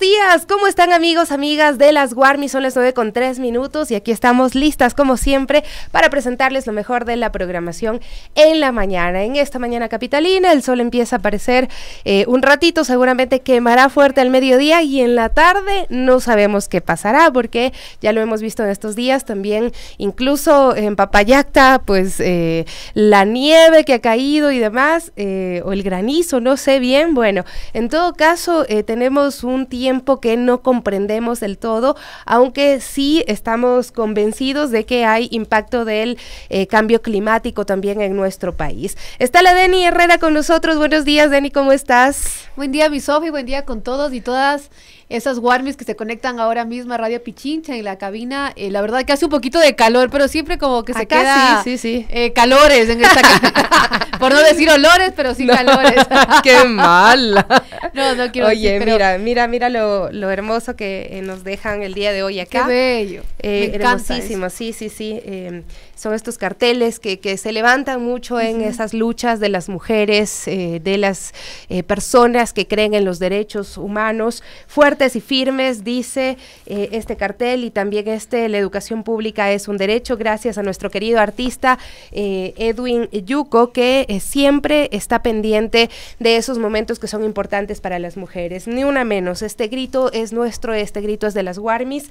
días, ¿cómo están amigos, amigas de las Guarmi? Son las 9 con 3 minutos y aquí estamos listas como siempre para presentarles lo mejor de la programación en la mañana. En esta mañana capitalina el sol empieza a aparecer eh, un ratito, seguramente quemará fuerte al mediodía y en la tarde no sabemos qué pasará porque ya lo hemos visto en estos días también, incluso en Papayacta, pues eh, la nieve que ha caído y demás, eh, o el granizo, no sé bien. Bueno, en todo caso tenemos un tiempo que no comprendemos del todo, aunque sí estamos convencidos de que hay impacto del eh, cambio climático también en nuestro país. Está la Deni Herrera con nosotros. Buenos días, Deni, ¿cómo estás? Buen día, mi buen día con todos y todas esas warmies que se conectan ahora mismo a Radio Pichincha en la cabina. Eh, la verdad que hace un poquito de calor, pero siempre como que se queda sí, sí, sí. Eh, calores en esta Por no decir olores, pero sí calores. ¡Qué mala! No, no quiero Oye, mira, mira, mira lo, lo hermoso que eh, nos dejan el día de hoy acá. ¡Qué bello! Me hermosísimo, sí, sí, sí. Em, son estos carteles que, que se levantan mucho en esas luchas de las mujeres, eh, de las eh, personas que creen en los derechos humanos, fuertes y firmes, dice eh, este cartel y también este, la educación pública es un derecho, gracias a nuestro querido artista Edwin Yuko, que siempre está pendiente de esos momentos que son importantes para las mujeres, ni una menos. Este grito es nuestro, este grito es de las Warmis.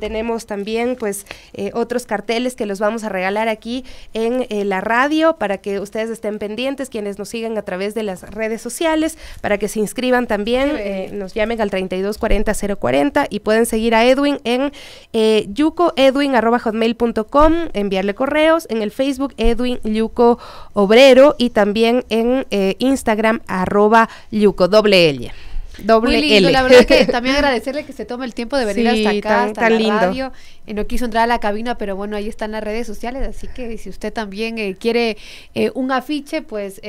tenemos también pues otros carteles que los vamos a regalar aquí en eh, la radio para que ustedes estén pendientes, quienes nos siguen a través de las redes sociales, para que se inscriban también, eh, nos llamen al 3240040 y pueden seguir a Edwin en eh, yucoedwin.com, enviarle correos, en el Facebook Edwin Yuco Obrero y también en eh, Instagram arroba Yuco doble Doble la verdad que también agradecerle que se tome el tiempo de venir hasta acá, hasta la radio. Eh, no quiso entrar a la cabina, pero bueno, ahí están las redes sociales, así que si usted también eh, quiere eh, un afiche, pues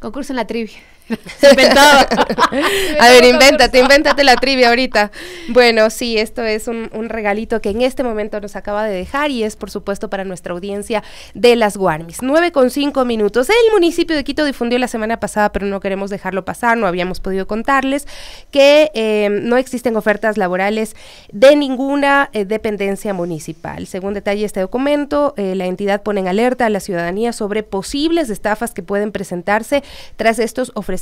concurso en la trivia. a ver, invéntate, invéntate la trivia ahorita. Bueno, sí, esto es un, regalito que en este momento nos acaba de dejar y es, por supuesto, para nuestra audiencia de las Guarmis. nueve con cinco minutos. El municipio de Quito difundió la semana pasada, pero no queremos dejarlo pasar, no habíamos podido contarles que em, no existen ofertas laborales de ninguna eh, dependencia municipal. Según detalle este documento, eh, la entidad pone en alerta a la ciudadanía sobre posibles estafas que pueden presentarse tras estos ofrecimientos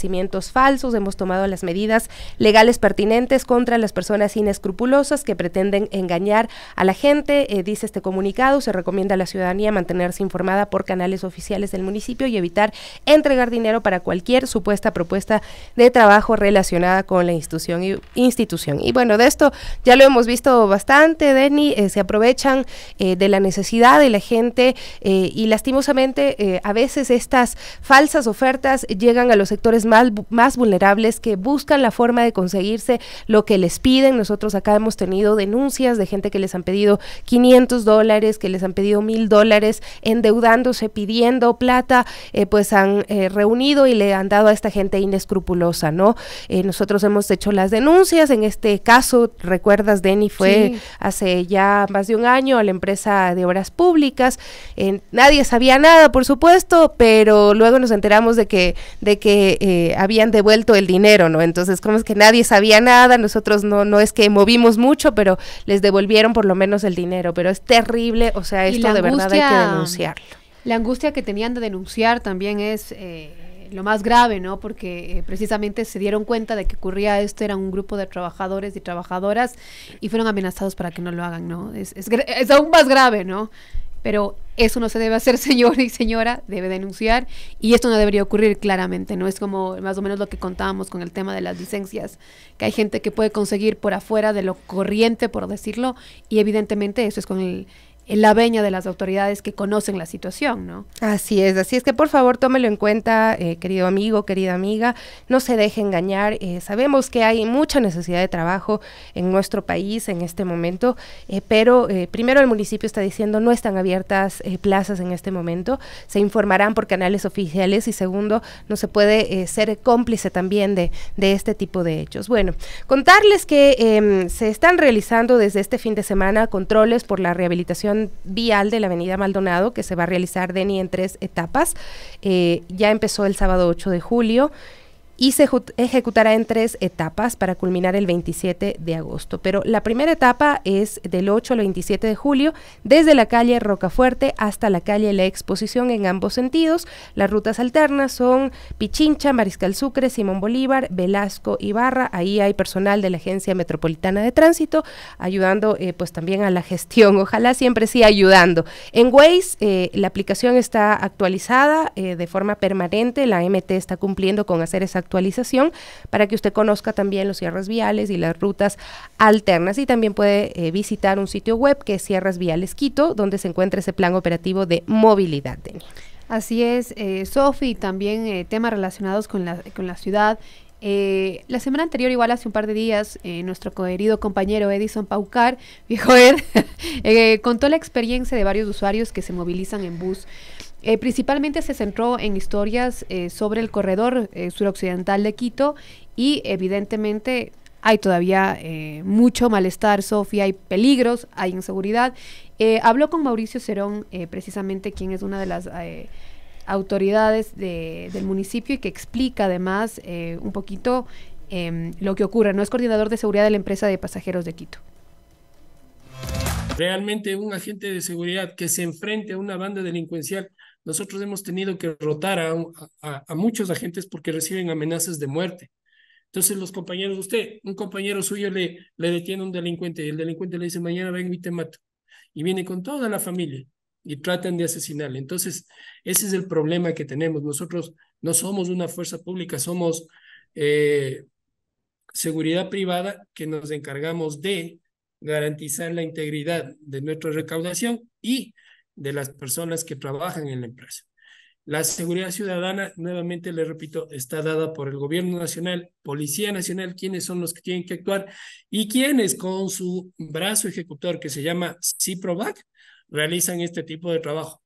falsos, hemos tomado las medidas legales pertinentes contra las personas inescrupulosas que pretenden engañar a la gente, eh, dice este comunicado, se recomienda a la ciudadanía mantenerse informada por canales oficiales del municipio y evitar entregar dinero para cualquier supuesta propuesta de trabajo relacionada con la institución y, bueno, de esto ya lo hemos visto bastante, Denny, eh, se aprovechan eh, de la necesidad de la gente y lastimosamente a veces estas falsas ofertas llegan a los sectores más, vulnerables que buscan la forma de conseguirse lo que les piden. Nosotros acá hemos tenido denuncias de gente que les han pedido 500 dólares, que les han pedido mil dólares, endeudándose, pidiendo plata, eh, pues han eh, reunido y le han dado a esta gente inescrupulosa, ¿no? Eh, nosotros hemos hecho las denuncias, en este caso, recuerdas, Denny, fue hace ya más de un año a la empresa de obras públicas, nadie sabía nada, por supuesto, pero luego nos enteramos de que, de que eh, habían devuelto el dinero, ¿no? Entonces, como es que nadie sabía nada, nosotros no, no es que movimos mucho, pero les devolvieron por lo menos el dinero, pero es terrible, o sea, esto de verdad hay que denunciarlo. La angustia que tenían de denunciar también es... Eh, lo más grave, ¿no? Porque eh, precisamente se dieron cuenta de que ocurría esto, era un grupo de trabajadores y trabajadoras y fueron amenazados para que no lo hagan, ¿no? Es, es aún más grave, ¿no? Pero eso no se debe hacer, señor y señora, debe denunciar y esto no debería ocurrir claramente, no es como más o menos lo que contábamos con el tema de las licencias, que hay gente que puede conseguir por afuera de lo corriente, por decirlo, y evidentemente eso es con el la veña de las autoridades que conocen la situación, ¿no? Así es, así es que por favor tómelo en cuenta, eh, querido amigo, querida amiga, no se deje engañar. Eh, sabemos que hay mucha necesidad de trabajo en nuestro país en este momento, eh, pero primero el municipio está diciendo no están abiertas plazas en este momento, se informarán por canales oficiales y segundo, no se puede ser cómplice también de, de, este tipo de hechos. Bueno, contarles que em, se están realizando desde este fin de semana controles por la rehabilitación vial de la Avenida Maldonado que se va a realizar, Deni, en tres etapas. Eh, ya empezó el sábado 8 de julio y se ejecutará en tres etapas para culminar el 27 de agosto. Pero la primera etapa es del 8 al 27 de julio, desde la calle Rocafuerte hasta la calle La Exposición en ambos sentidos. Las rutas alternas son Pichincha, Mariscal Sucre, Simón Bolívar, Velasco y Barra. Ahí hay personal de la Agencia Metropolitana de Tránsito ayudando eh, pues también a la gestión. Ojalá siempre sí ayudando. En Waze eh, la aplicación está actualizada eh, de forma permanente. La MT está cumpliendo con hacer esa actualización para que usted conozca también los cierres viales y las rutas alternas. Y también puede eh, visitar un sitio web que es Cierres Viales Quito, donde se encuentra ese plan operativo de movilidad. Así es, eh, Sofi, también eh, temas relacionados con la, con la ciudad. la semana anterior, igual hace un par de días, nuestro querido compañero Edison Paucar, viejo Ed, contó la experiencia de varios usuarios que se movilizan en bus eh, principalmente se centró en historias eh, sobre el corredor eh, suroccidental de Quito y evidentemente hay todavía mucho malestar, Sofía, hay peligros, hay inseguridad. habló con Mauricio Cerón, precisamente quien es una de las autoridades del municipio y que explica además un poquito em, lo que ocurre. No es coordinador de seguridad de la empresa de pasajeros de Quito. Realmente un agente de seguridad que se enfrente a una banda delincuencial nosotros hemos tenido que rotar a, muchos agentes porque reciben amenazas de muerte. Entonces los compañeros, usted, un compañero suyo le, detiene a un delincuente y el delincuente le dice, mañana vengo y te mato. Y viene con toda la familia y tratan de asesinarle. Entonces, ese es el problema que tenemos. Nosotros no somos una fuerza pública, somos eh, seguridad privada que nos encargamos de garantizar la integridad de nuestra recaudación y de las personas que trabajan en la empresa. La seguridad ciudadana, nuevamente le repito, está dada por el gobierno nacional, Policía Nacional, quienes son los que tienen que actuar y quienes con su brazo ejecutor que se llama CIPROVAC realizan este tipo de trabajo.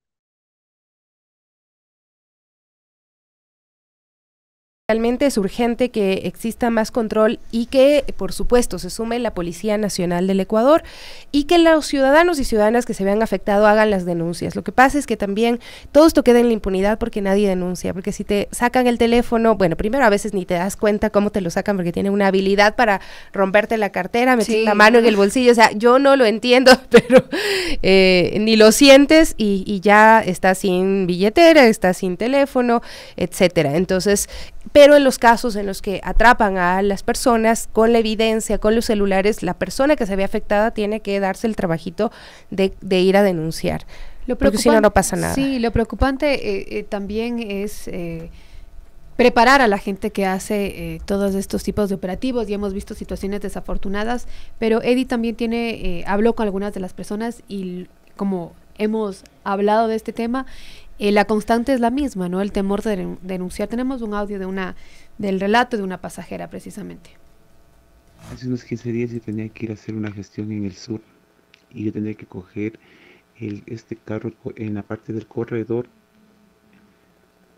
Realmente es urgente que exista más control y que, por supuesto, se sume la Policía Nacional del Ecuador y que los ciudadanos y ciudadanas que se vean afectados hagan las denuncias. Lo que pasa es que también todo esto queda en la impunidad porque nadie denuncia, porque si te sacan el teléfono, bueno, primero a veces ni te das cuenta cómo te lo sacan porque tienen una habilidad para romperte la cartera, meter la mano en el bolsillo, o sea, yo no lo entiendo, pero eh, ni lo sientes y, y ya estás sin billetera, estás sin teléfono, etcétera. Entonces, pero pero en los casos en los que atrapan a las personas con la evidencia, con los celulares, la persona que se ve afectada tiene que darse el trabajito de, ir a denunciar. Lo porque si no, no pasa nada. Sí, lo preocupante eh, eh, también es... Eh, preparar a la gente que hace todos estos tipos de operativos y hemos visto situaciones desafortunadas, pero Eddie también tiene, habló con algunas de las personas y como hemos hablado de este tema, eh, la constante es la misma, ¿no? El temor de denunciar. Tenemos un audio de una, del relato de una pasajera, precisamente. Hace unos 15 días yo tenía que ir a hacer una gestión en el sur y yo tenía que coger este carro en la parte del corredor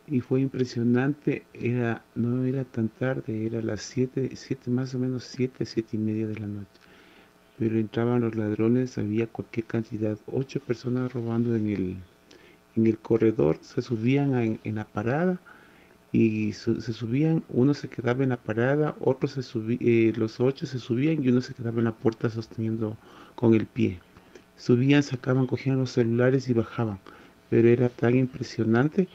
y fue impresionante, era, no era tan tarde, era las 7, más o menos 7, 7 y media de la noche. Pero entraban los ladrones, había cualquier cantidad, ocho personas robando en el, en el corredor se subían en, la parada y se subían, uno se quedaba en la parada, otros se eh, los ocho se subían y uno se quedaba en la puerta sosteniendo con el pie. Subían, sacaban, cogían los celulares y bajaban, pero era tan impresionante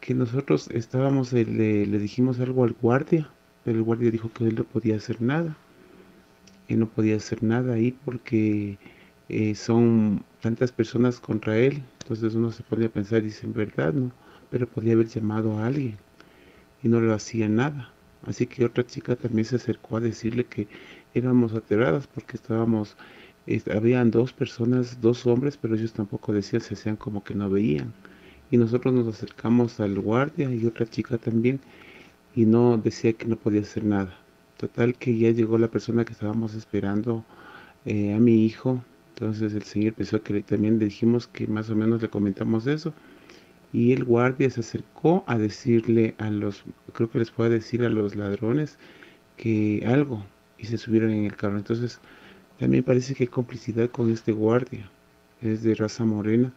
que nosotros estábamos, eh, le, dijimos algo al guardia, pero el guardia dijo que él no podía hacer nada. Él no podía hacer nada ahí porque eh, son tantas personas contra él entonces uno se podía pensar y dice, en verdad, ¿no? Pero podía haber llamado a alguien y no lo hacía nada. Así que otra chica también se acercó a decirle que éramos aterradas porque estábamos, habían dos personas, dos hombres, pero ellos tampoco decían, se hacían como que no veían. Y nosotros nos acercamos al guardia y otra chica también y no decía que no podía hacer nada. Total que ya llegó la persona que estábamos esperando eh, a mi hijo entonces el señor pensó que también le dijimos que más o menos le comentamos eso. Y el guardia se acercó a decirle a los, creo que les a decir a los ladrones que algo. Y se subieron en el carro. Entonces también parece que hay complicidad con este guardia. Es de raza morena.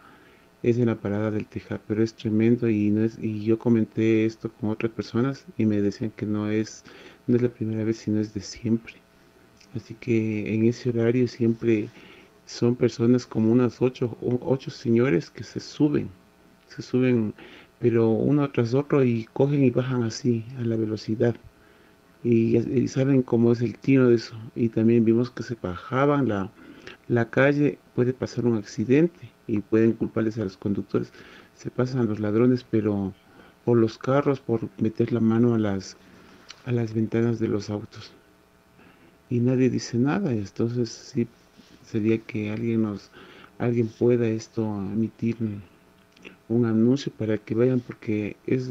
Es de la parada del tejado pero es tremendo y no es, y yo comenté esto con otras personas y me decían que no es, no es la primera vez, sino es de siempre. Así que en ese horario siempre son personas como unas ocho, ocho señores que se suben, se suben, pero uno tras otro y cogen y bajan así a la velocidad. Y, saben cómo es el tiro de eso. Y también vimos que se bajaban la, calle, puede pasar un accidente y pueden culparles a los conductores. Se pasan los ladrones, pero por los carros, por meter la mano a las, a las ventanas de los autos. Y nadie dice nada, entonces sí sería que alguien nos alguien pueda esto emitir un anuncio para que vayan porque es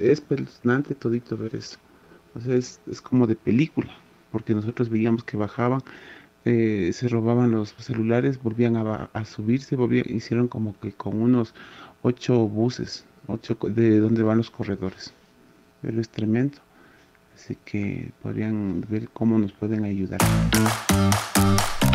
espeluznante todito ver esto O sea, es, como de película, porque nosotros veíamos que bajaban, eh, se robaban los celulares, volvían a, a subirse, volvían, hicieron como que con unos ocho buses, ocho de donde van los corredores. Pero es tremendo. Así que podrían ver cómo nos pueden ayudar.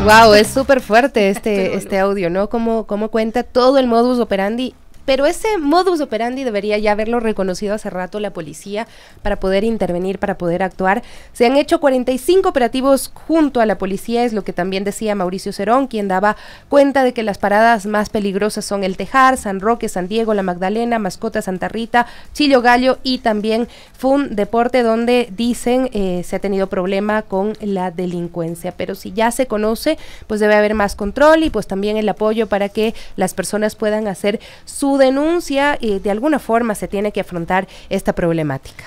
Wow, es súper fuerte este, este audio, ¿no? Cómo, cómo cuenta todo el modus operandi pero ese modus operandi debería ya haberlo reconocido hace rato la policía para poder intervenir, para poder actuar. Se han hecho 45 operativos junto a la policía, es lo que también decía Mauricio Cerón, quien daba cuenta de que las paradas más peligrosas son El Tejar, San Roque, San Diego, La Magdalena, Mascota, Santa Rita, Chillo Gallo y también Fun Deporte, donde dicen eh, se ha tenido problema con la delincuencia. Pero si ya se conoce, pues debe haber más control y pues también el apoyo para que las personas puedan hacer su denuncia y eh, de alguna forma se tiene que afrontar esta problemática.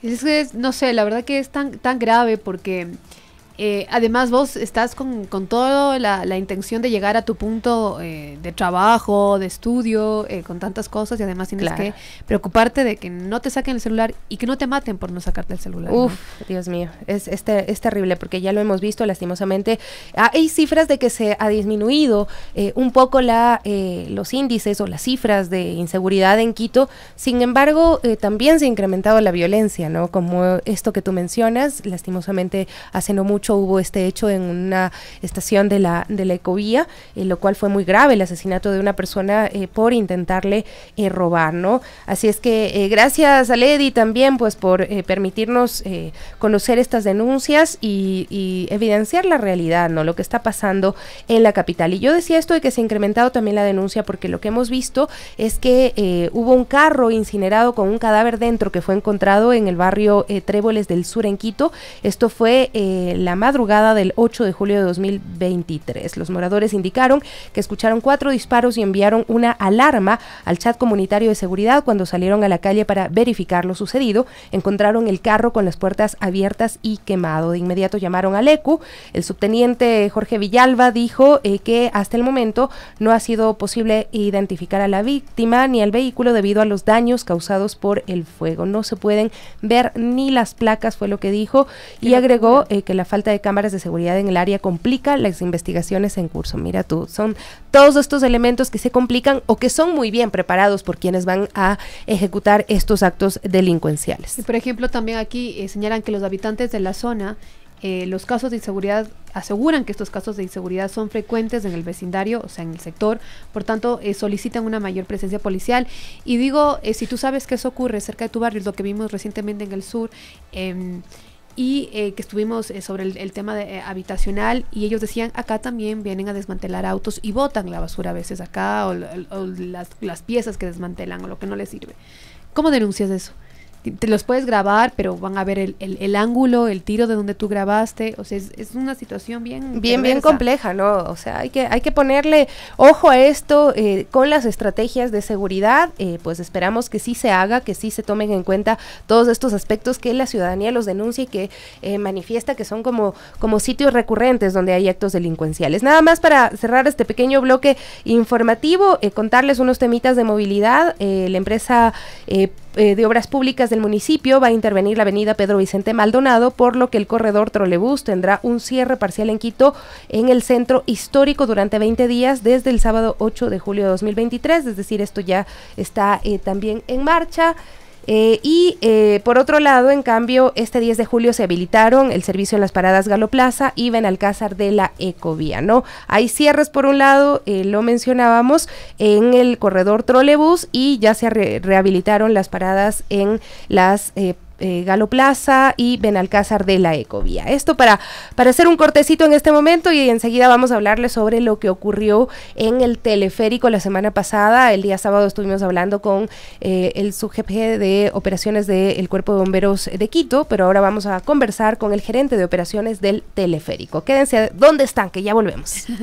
Es no sé, la verdad que es tan, tan grave porque eh, además, vos estás con, toda la, intención de llegar a tu punto eh, de trabajo, de estudio, eh, con tantas cosas y además tienes que preocuparte de que no te saquen el celular y que no te maten por no sacarte el celular. Uf, Dios mío, es, es, es, terrible porque ya lo hemos visto lastimosamente. Ah, hay cifras de que se ha disminuido un poco la, los índices o las cifras de inseguridad en Quito, sin embargo, también se ha incrementado la violencia, ¿no? Como esto que tú mencionas, lastimosamente hace no mucho hubo este hecho en una estación de la, de la ecovía, lo cual fue muy grave, el asesinato de una persona eh, por intentarle eh, robar, ¿no? Así es que eh, gracias a Lady también, pues, por permitirnos conocer estas denuncias y, evidenciar la realidad, ¿no? Lo que está pasando en la capital. Y yo decía esto de que se ha incrementado también la denuncia porque lo que hemos visto es que hubo un carro incinerado con un cadáver dentro que fue encontrado en el barrio Tréboles del Sur en Quito. Esto fue la madrugada del 8 de julio de 2023. Los moradores indicaron que escucharon cuatro disparos y enviaron una alarma al chat comunitario de seguridad cuando salieron a la calle para verificar lo sucedido. Encontraron el carro con las puertas abiertas y quemado. De inmediato llamaron al ECU. El subteniente Jorge Villalba dijo eh, que hasta el momento no ha sido posible identificar a la víctima ni al vehículo debido a los daños causados por el fuego. No se pueden ver ni las placas, fue lo que dijo, y agregó eh, que la falta de cámaras de seguridad en el área complica las investigaciones en curso. Mira tú, son todos estos elementos que se complican o que son muy bien preparados por quienes van a ejecutar estos actos delincuenciales. por ejemplo, también aquí eh, señalan que los habitantes de la zona eh, los casos de inseguridad aseguran que estos casos de inseguridad son frecuentes en el vecindario, o sea, en el sector, por tanto, eh, solicitan una mayor presencia policial. Y digo, si tú sabes que eso ocurre cerca de tu barrio, lo que vimos recientemente en el sur, em, y eh, que estuvimos eh, sobre el, tema de, eh, habitacional y ellos decían, acá también vienen a desmantelar autos y botan la basura a veces acá o, las, las, piezas que desmantelan o lo que no les sirve. ¿Cómo denuncias eso? te los puedes grabar, pero van a ver el, ángulo, el tiro de donde tú grabaste. O sea, es, una situación bien... Bien, bien compleja, ¿no? O sea, hay que, hay que ponerle ojo a esto eh, con las estrategias de seguridad. Eh, pues esperamos que sí se haga, que sí se tomen en cuenta todos estos aspectos que la ciudadanía los denuncia y que eh, manifiesta que son como, como sitios recurrentes donde hay actos delincuenciales. Nada más para cerrar este pequeño bloque informativo, contarles unos temitas de movilidad. la empresa eh, de Obras Públicas del municipio va a intervenir la avenida Pedro Vicente Maldonado, por lo que el corredor trolebús tendrá un cierre parcial en Quito en el centro histórico durante 20 días desde el sábado 8 de julio de 2023, es decir, esto ya está eh, también en marcha. Eh, y eh, por otro lado, en cambio, este 10 de julio se habilitaron el servicio en las paradas Galoplaza y Benalcázar de la Ecovía, ¿no? Hay cierres por un lado, eh, lo mencionábamos, en el corredor trolebús y ya se rehabilitaron las paradas en las eh, Galo Plaza y Benalcázar de la Ecovía. Esto para, hacer un cortecito en este momento y enseguida vamos a hablarles sobre lo que ocurrió en el teleférico la semana pasada. El día sábado estuvimos hablando con eh, el subjefe de operaciones del Cuerpo de Bomberos de Quito, pero ahora vamos a conversar con el gerente de operaciones del teleférico. Quédense donde están, que ya volvemos.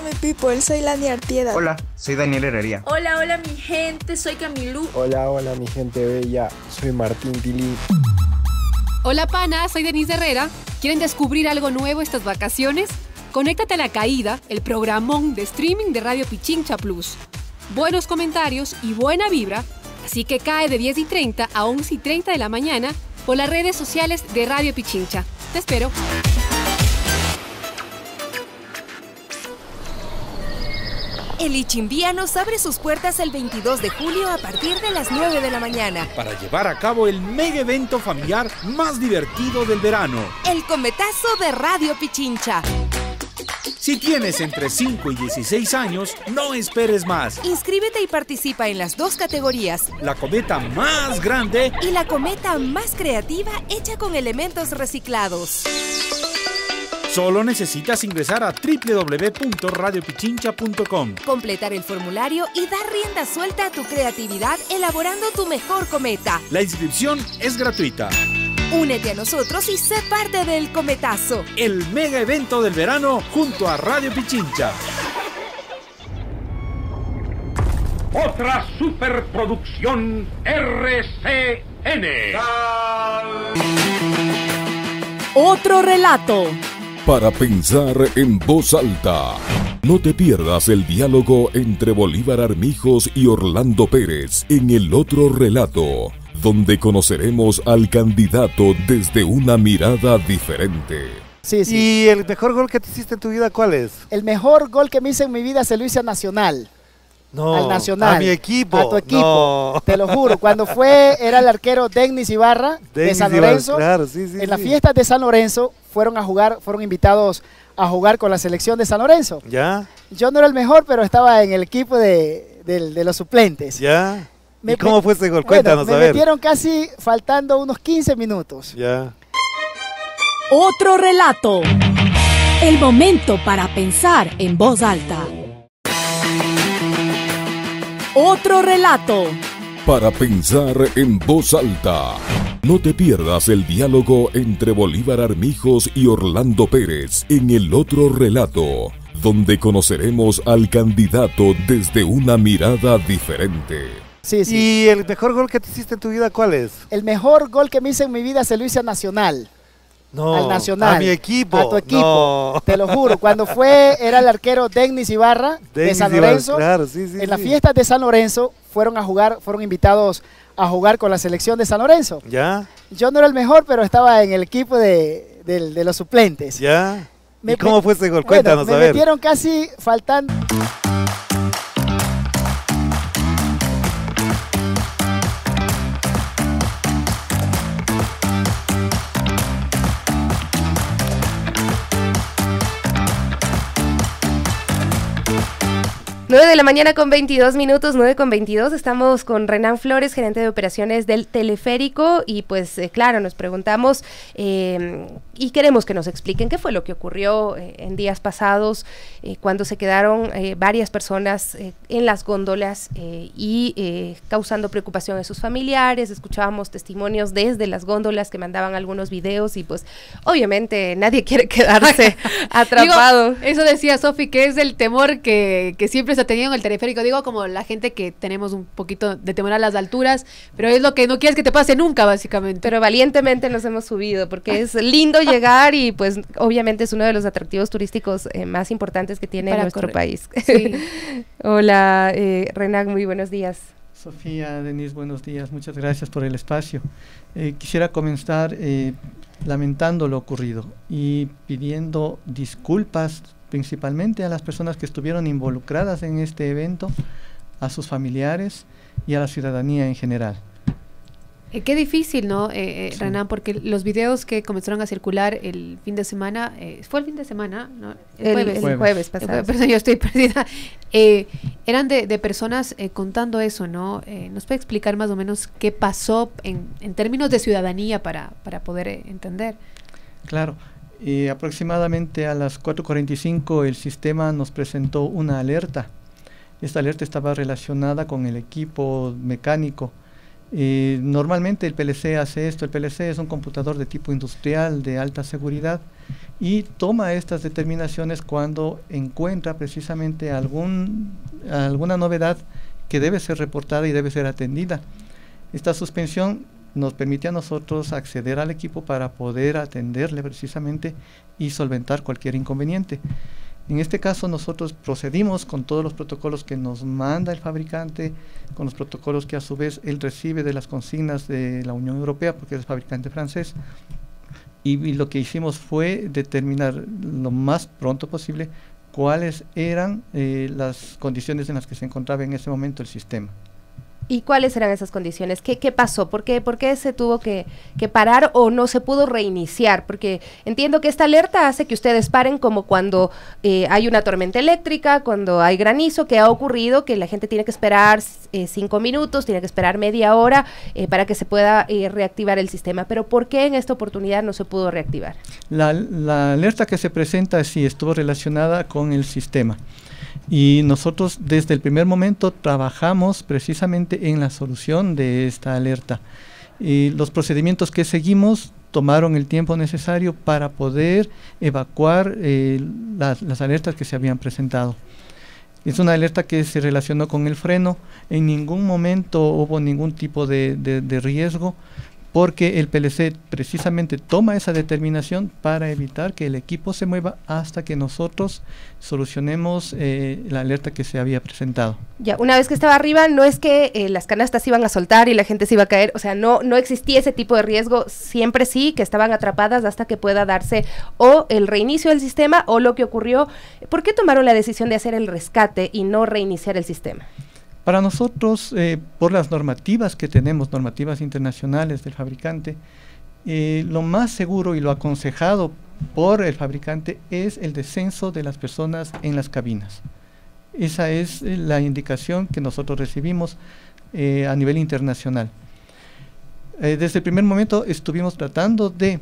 Hola mi people, soy Lani Artieda. Hola, soy Daniel Herrería. Hola, hola mi gente, soy Camilú. Hola, hola mi gente bella, soy Martín Dili Hola pana, soy Denise Herrera. ¿Quieren descubrir algo nuevo estas vacaciones? Conéctate a La Caída, el programón de streaming de Radio Pichincha Plus. Buenos comentarios y buena vibra, así que cae de 10 y 30 a 11 y 30 de la mañana por las redes sociales de Radio Pichincha. Te espero. El Ichimbía nos abre sus puertas el 22 de julio a partir de las 9 de la mañana. Para llevar a cabo el mega evento familiar más divertido del verano. El cometazo de Radio Pichincha. Si tienes entre 5 y 16 años, no esperes más. Inscríbete y participa en las dos categorías. La cometa más grande y la cometa más creativa hecha con elementos reciclados. Solo necesitas ingresar a www.radiopichincha.com, completar el formulario y dar rienda suelta a tu creatividad elaborando tu mejor cometa. La inscripción es gratuita. Únete a nosotros y sé parte del Cometazo, el mega evento del verano junto a Radio Pichincha. Otra superproducción RCN. Otro relato para pensar en voz alta. No te pierdas el diálogo entre Bolívar Armijos y Orlando Pérez en el otro relato, donde conoceremos al candidato desde una mirada diferente. Sí, sí. ¿Y el mejor gol que te hiciste en tu vida cuál es? El mejor gol que me hice en mi vida se lo hice a Nacional. No, al Nacional. A mi equipo. A tu equipo. Te lo juro. Cuando fue, era el arquero Denis Ibarra de San Lorenzo. claro, sí, sí, en la fiesta de San Lorenzo fueron a jugar, fueron invitados a jugar con la selección de San Lorenzo. Ya. Yo no era el mejor, pero estaba en el equipo de, los suplentes. Ya. Me, ¿Y cómo fue ese gol? me a metieron casi faltando unos 15 minutos. Ya. Otro relato. El momento para pensar en voz alta. Otro relato para pensar en voz alta. No te pierdas el diálogo entre Bolívar Armijos y Orlando Pérez en el otro relato, donde conoceremos al candidato desde una mirada diferente. Sí, sí. ¿Y el mejor gol que te hiciste en tu vida cuál es? El mejor gol que me hice en mi vida se lo hice a Nacional. No, al Nacional. A mi equipo. A tu equipo. Te lo juro. Cuando fue, era el arquero Denis Ibarra de San Lorenzo. claro, sí, sí, en la fiesta de San Lorenzo fueron a jugar, fueron invitados a jugar con la selección de San Lorenzo. Ya. Yo no era el mejor, pero estaba en el equipo de, los suplentes. Ya. ¿Y cómo fue ese gol? Cuéntanos, me metieron casi faltando. 9 de la mañana con 22 minutos, 9 con 22. Estamos con Renan Flores, gerente de operaciones del teleférico. Y pues, eh, claro, nos preguntamos em, y queremos que nos expliquen qué fue lo que ocurrió eh, en días pasados eh, cuando se quedaron varias personas en las góndolas y causando preocupación a sus familiares. Escuchábamos testimonios desde las góndolas que mandaban algunos videos y pues, obviamente, nadie quiere quedarse atrapado. eso decía Sofi, que es el temor que, que siempre tenido en el teleférico, digo como la gente que tenemos un poquito de temor a las alturas, pero es lo que no quieres que te pase nunca, básicamente. Pero valientemente nos hemos subido, porque es lindo llegar y pues obviamente es uno de los atractivos turísticos eh, más importantes que tiene nuestro país. Hola, eh, Renac, muy buenos días. Sofía, Denise, buenos días, muchas gracias por el espacio. Eh, quisiera comenzar eh, lamentando lo ocurrido y pidiendo disculpas principalmente a las personas que estuvieron involucradas en este evento, a sus familiares y a la ciudadanía en general. Eh, qué difícil, ¿no, eh, eh, Renan? Porque los videos que comenzaron a circular el fin de semana, fue el fin de semana, ¿no? El, jueves, el jueves, pasado. yo estoy perdida. eran de, personas contando eso, ¿no? ¿Nos puede explicar más o menos qué pasó en, términos de ciudadanía para, para poder entender? Claro aproximadamente a las 4.45 el sistema nos presentó una alerta. Esta alerta estaba relacionada con el equipo mecánico. normalmente el PLC hace esto. El PLC es un computador de tipo industrial de alta seguridad y toma estas determinaciones cuando encuentra precisamente alguna novedad que debe ser reportada y debe ser atendida. Esta suspensión nos permite a nosotros acceder al equipo para poder atenderle precisamente y solventar cualquier inconveniente. En este caso nosotros procedimos con todos los protocolos que nos manda el fabricante, con los protocolos que a su vez él recibe de las consignas de la Unión Europea, porque es fabricante francés. Y, lo que hicimos fue determinar lo más pronto posible cuáles eran eh, las condiciones en las que se encontraba en ese momento el sistema. ¿Y cuáles eran esas condiciones? ¿Qué, pasó? ¿Por qué, qué se tuvo que, parar o no se pudo reiniciar? Porque entiendo que esta alerta hace que ustedes paren como cuando eh, hay una tormenta eléctrica, cuando hay granizo, que ha ocurrido que la gente tiene que esperar eh, cinco minutos, tiene que esperar media hora eh, para que se pueda reactivar el sistema. Pero ¿por qué en esta oportunidad no se pudo reactivar? La, la alerta que se presenta sí estuvo relacionada con el sistema. Y nosotros desde el primer momento trabajamos precisamente en la solución de esta alerta. Y los procedimientos que seguimos tomaron el tiempo necesario para poder evacuar eh, las, alertas que se habían presentado. Es una alerta que se relacionó con el freno. En ningún momento hubo ningún tipo de riesgo porque el PLC precisamente toma esa determinación para evitar que el equipo se mueva hasta que nosotros solucionemos eh, la alerta que se había presentado. Ya, una vez que estaba arriba, no es que eh, las canastas iban a soltar y la gente se iba a caer, o sea, no, no existía ese tipo de riesgo, siempre sí, que estaban atrapadas hasta que pueda darse o el reinicio del sistema o lo que ocurrió. ¿Por qué tomaron la decisión de hacer el rescate y no reiniciar el sistema? Para nosotros, eh, por las normativas que tenemos, normativas internacionales del fabricante, eh, lo más seguro y lo aconsejado por el fabricante es el descenso de las personas en las cabinas. Esa es la indicación que nosotros recibimos eh, a nivel internacional. desde el primer momento estuvimos tratando de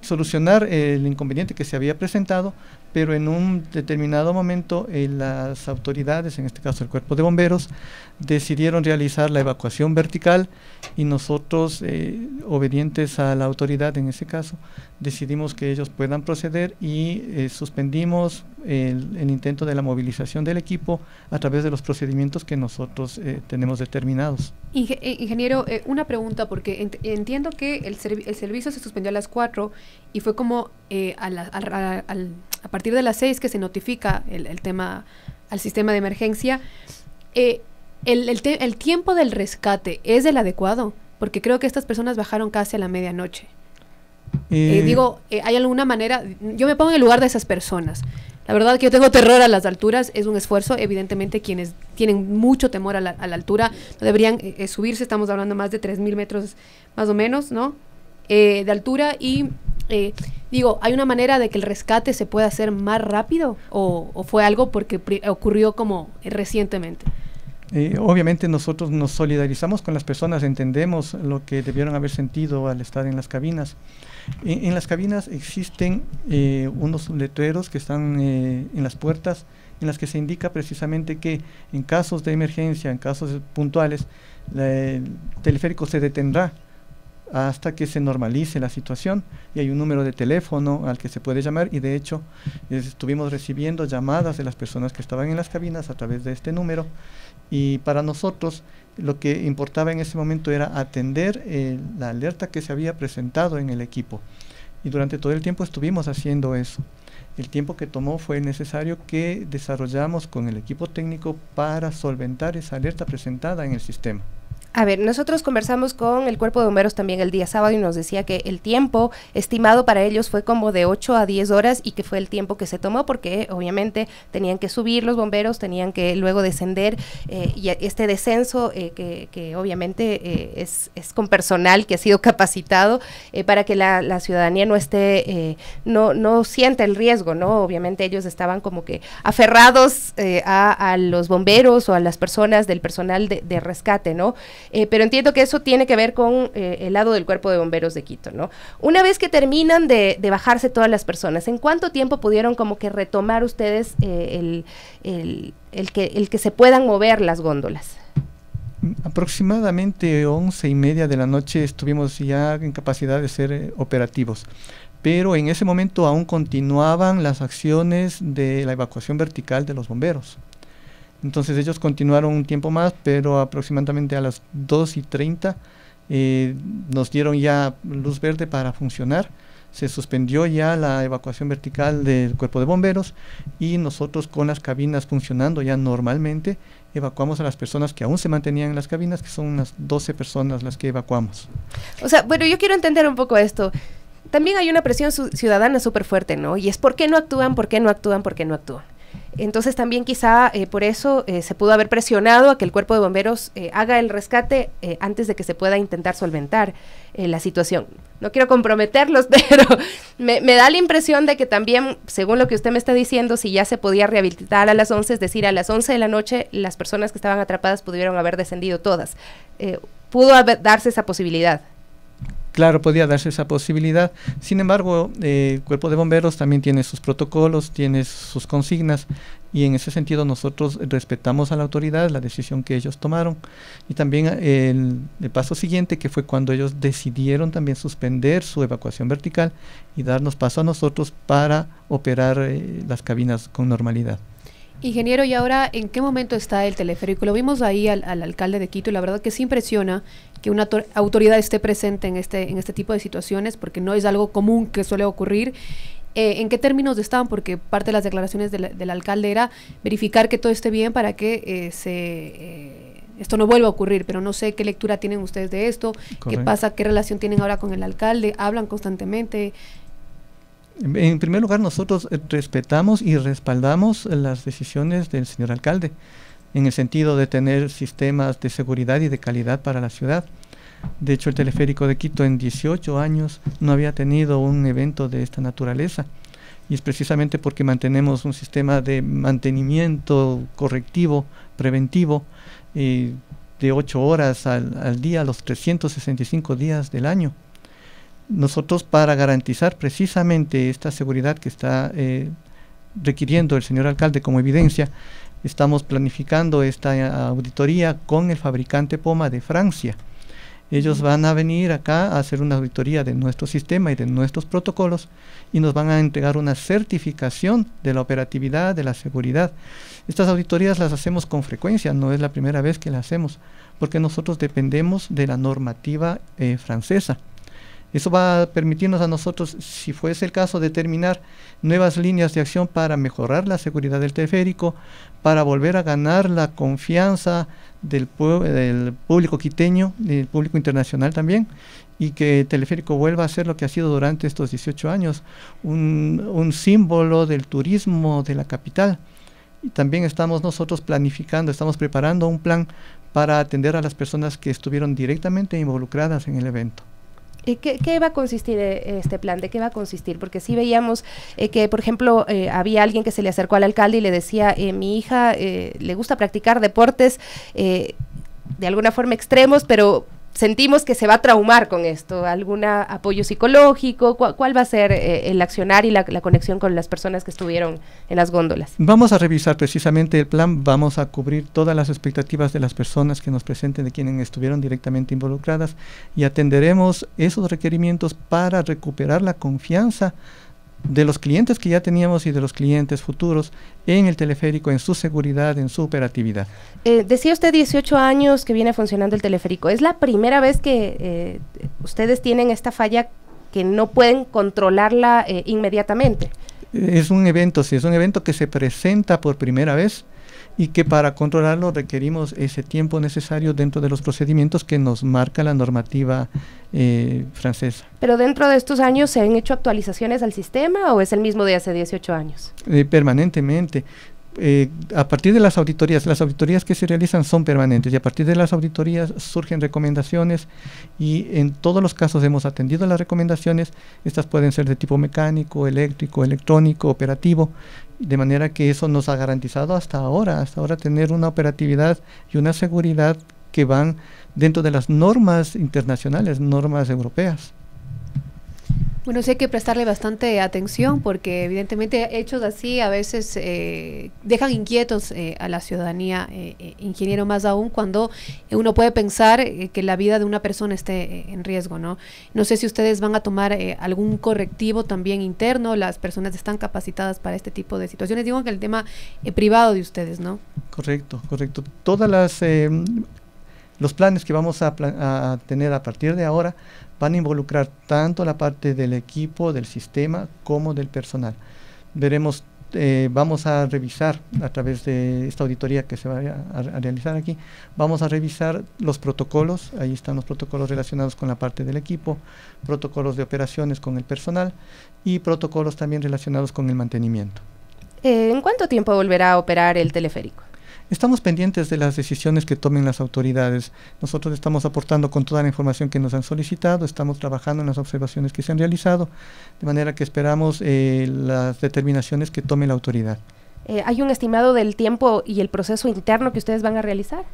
solucionar el inconveniente que se había presentado pero en un determinado momento eh, las autoridades, en este caso el cuerpo de bomberos, decidieron realizar la evacuación vertical y nosotros, eh, obedientes a la autoridad en ese caso, decidimos que ellos puedan proceder y eh, suspendimos el, intento de la movilización del equipo a través de los procedimientos que nosotros tenemos determinados. ingeniero, una pregunta, porque entiendo que el, servicio se suspendió a las 4 y fue como al a partir de las 6 que se notifica el, tema al sistema de emergencia, eh, el, tiempo del rescate es el adecuado, porque creo que estas personas bajaron casi a la medianoche. Eh, eh, digo, ¿hay alguna manera? Yo me pongo en el lugar de esas personas. La verdad que yo tengo terror a las alturas, es un esfuerzo, evidentemente quienes tienen mucho temor a la, altura no deberían subirse, estamos hablando más de 3.000 metros más o menos, ¿no? de altura y eh, digo, ¿hay una manera de que el rescate se pueda hacer más rápido o, fue algo porque ocurrió como recientemente? Eh, obviamente nosotros nos solidarizamos con las personas, entendemos lo que debieron haber sentido al estar en las cabinas. En, las cabinas existen eh, unos letreros que están en las puertas en las que se indica precisamente que en casos de emergencia, en casos puntuales, el teleférico se detendrá hasta que se normalice la situación. Y hay un número de teléfono al que se puede llamar y de hecho estuvimos recibiendo llamadas de las personas que estaban en las cabinas a través de este número y para nosotros lo que importaba en ese momento era atender eh, la alerta que se había presentado en el equipo. Y durante todo el tiempo estuvimos haciendo eso. El tiempo que tomó fue necesario que desarrollamos con el equipo técnico para solventar esa alerta presentada en el sistema. A ver, nosotros conversamos con el cuerpo de bomberos también el día sábado y nos decía que el tiempo estimado para ellos fue como de 8 a 10 horas y que fue el tiempo que se tomó porque obviamente tenían que subir los bomberos, tenían que luego descender eh, y este descenso eh, que, que, obviamente eh, es, es, con personal que ha sido capacitado para que la, ciudadanía no esté, no, no sienta el riesgo, ¿no? Obviamente ellos estaban como que aferrados a, a, los bomberos o a las personas del personal de, de rescate, ¿no? Eh, pero entiendo que eso tiene que ver con eh, el lado del cuerpo de bomberos de Quito, ¿no? Una vez que terminan de, bajarse todas las personas, ¿en cuánto tiempo pudieron como que retomar ustedes eh, el, el, el, que, el que se puedan mover las góndolas? Aproximadamente once y media de la noche estuvimos ya en capacidad de ser operativos pero en ese momento aún continuaban las acciones de la evacuación vertical de los bomberos. Entonces ellos continuaron un tiempo más, pero aproximadamente a las 2 y 30 eh, nos dieron ya luz verde para funcionar. Se suspendió ya la evacuación vertical del cuerpo de bomberos y nosotros con las cabinas funcionando ya normalmente evacuamos a las personas que aún se mantenían en las cabinas, que son unas 12 personas las que evacuamos. O sea, bueno, yo quiero entender un poco esto. También hay una presión ciudadana súper fuerte, ¿no? Y es por qué no actúan, por qué no actúan, por qué no actúan. Entonces también quizá eh, por eso eh, se pudo haber presionado a que el cuerpo de bomberos eh, haga el rescate antes de que se pueda intentar solventar la situación. No quiero comprometerlos, pero me, da la impresión de que también, según lo que usted me está diciendo, si ya se podía rehabilitar a las 11, es decir, a las 11 de la noche, las personas que estaban atrapadas pudieron haber descendido todas. pudo darse esa posibilidad claro, podía darse esa posibilidad. Sin embargo, eh, el cuerpo de bomberos también tiene sus protocolos, tiene sus consignas y en ese sentido nosotros respetamos a la autoridad la decisión que ellos tomaron. Y también eh, el, paso siguiente, que fue cuando ellos decidieron también suspender su evacuación vertical y darnos paso a nosotros para operar eh, las cabinas con normalidad. Ingeniero, ¿y ahora en qué momento está el teleférico? Lo vimos ahí al, al alcalde de Quito y la verdad que sí impresiona que una autoridad esté presente en este, en este tipo de situaciones, porque no es algo común que suele ocurrir. Eh, ¿En qué términos están? Porque parte de las declaraciones del alcalde era verificar que todo esté bien para que eh, se eh, esto no vuelva a ocurrir, pero no sé qué lectura tienen ustedes de esto, qué pasa, qué relación tienen ahora con el alcalde, hablan constantemente. en primer lugar, nosotros respetamos y respaldamos las decisiones del señor alcalde en el sentido de tener sistemas de seguridad y de calidad para la ciudad. De hecho, el teleférico de Quito en 18 años no había tenido un evento de esta naturaleza. Y es precisamente porque mantenemos un sistema de mantenimiento correctivo, preventivo, de 8 horas al, día, los 365 días del año. Nosotros para garantizar precisamente esta seguridad que está eh, requiriendo el señor alcalde como evidencia, Estamos planificando esta eh, auditoría con el fabricante Poma de Francia. Ellos van a venir acá a hacer una auditoría de nuestro sistema y de nuestros protocolos y nos van a entregar una certificación de la operatividad, de la seguridad. Estas auditorías las hacemos con frecuencia, no es la primera vez que las hacemos, porque nosotros dependemos de la normativa eh, francesa. Eso va a permitirnos a nosotros, si fuese el caso, determinar nuevas líneas de acción para mejorar la seguridad del teleférico, para volver a ganar la confianza del, público quiteño, del público internacional también, y que el teleférico vuelva a ser lo que ha sido durante estos 18 años, un, un símbolo del turismo de la capital. Y también estamos nosotros planificando, estamos preparando un plan para atender a las personas que estuvieron directamente involucradas en el evento. ¿Qué, va a consistir eh, este plan? ¿De qué va a consistir? Porque si veíamos eh, que, por ejemplo, eh, había alguien que se le acercó al alcalde y le decía, mi hija le gusta practicar deportes de alguna forma extremos, pero sentimos que se va a traumar con esto? ¿Algún apoyo psicológico? ¿Cuál, va a ser eh, el accionar y la, conexión con las personas que estuvieron en las góndolas? Vamos a revisar precisamente el plan, vamos a cubrir todas las expectativas de las personas que nos presenten, de quienes estuvieron directamente involucradas y atenderemos esos requerimientos para recuperar la confianza de los clientes que ya teníamos y de los clientes futuros en el teleférico, en su seguridad, en su operatividad. Eh, decía usted 18 años que viene funcionando el teleférico. ¿Es la primera vez que eh, ustedes tienen esta falla que no pueden controlarla eh, inmediatamente? Es un evento, sí, es un evento que se presenta por primera vez y que para controlarlo requerimos ese tiempo necesario dentro de los procedimientos que nos marca la normativa eh, francesa. Pero dentro de estos años se han hecho actualizaciones al sistema o es el mismo de hace 18 años? Eh, permanentemente. Eh, a partir de las auditorías, las auditorías que se realizan son permanentes y a partir de las auditorías surgen recomendaciones y en todos los casos hemos atendido las recomendaciones, estas pueden ser de tipo mecánico, eléctrico, electrónico, operativo, de manera que eso nos ha garantizado hasta ahora, hasta ahora tener una operatividad y una seguridad que van dentro de las normas internacionales, normas europeas. Bueno, sí hay que prestarle bastante atención porque evidentemente hechos así a veces eh, dejan inquietos eh, a la ciudadanía, eh, ingeniero más aún cuando uno puede pensar que la vida de una persona esté en riesgo, ¿no? No sé si ustedes van a tomar algún correctivo también interno, las personas están capacitadas para este tipo de situaciones, digo que el tema privado de ustedes, ¿no? Correcto, correcto. Todas las los planes que vamos a, tener a partir de ahora van a involucrar tanto la parte del equipo, del sistema, como del personal. Veremos, eh, vamos a revisar a través de esta auditoría que se va a, realizar aquí, vamos a revisar los protocolos, ahí están los protocolos relacionados con la parte del equipo, protocolos de operaciones con el personal y protocolos también relacionados con el mantenimiento. Eh, ¿En cuánto tiempo volverá a operar el teleférico? Estamos pendientes de las decisiones que tomen las autoridades. Nosotros estamos aportando con toda la información que nos han solicitado, estamos trabajando en las observaciones que se han realizado, de manera que esperamos eh, las determinaciones que tome la autoridad. Eh, ¿Hay un estimado del tiempo y el proceso interno que ustedes van a realizar?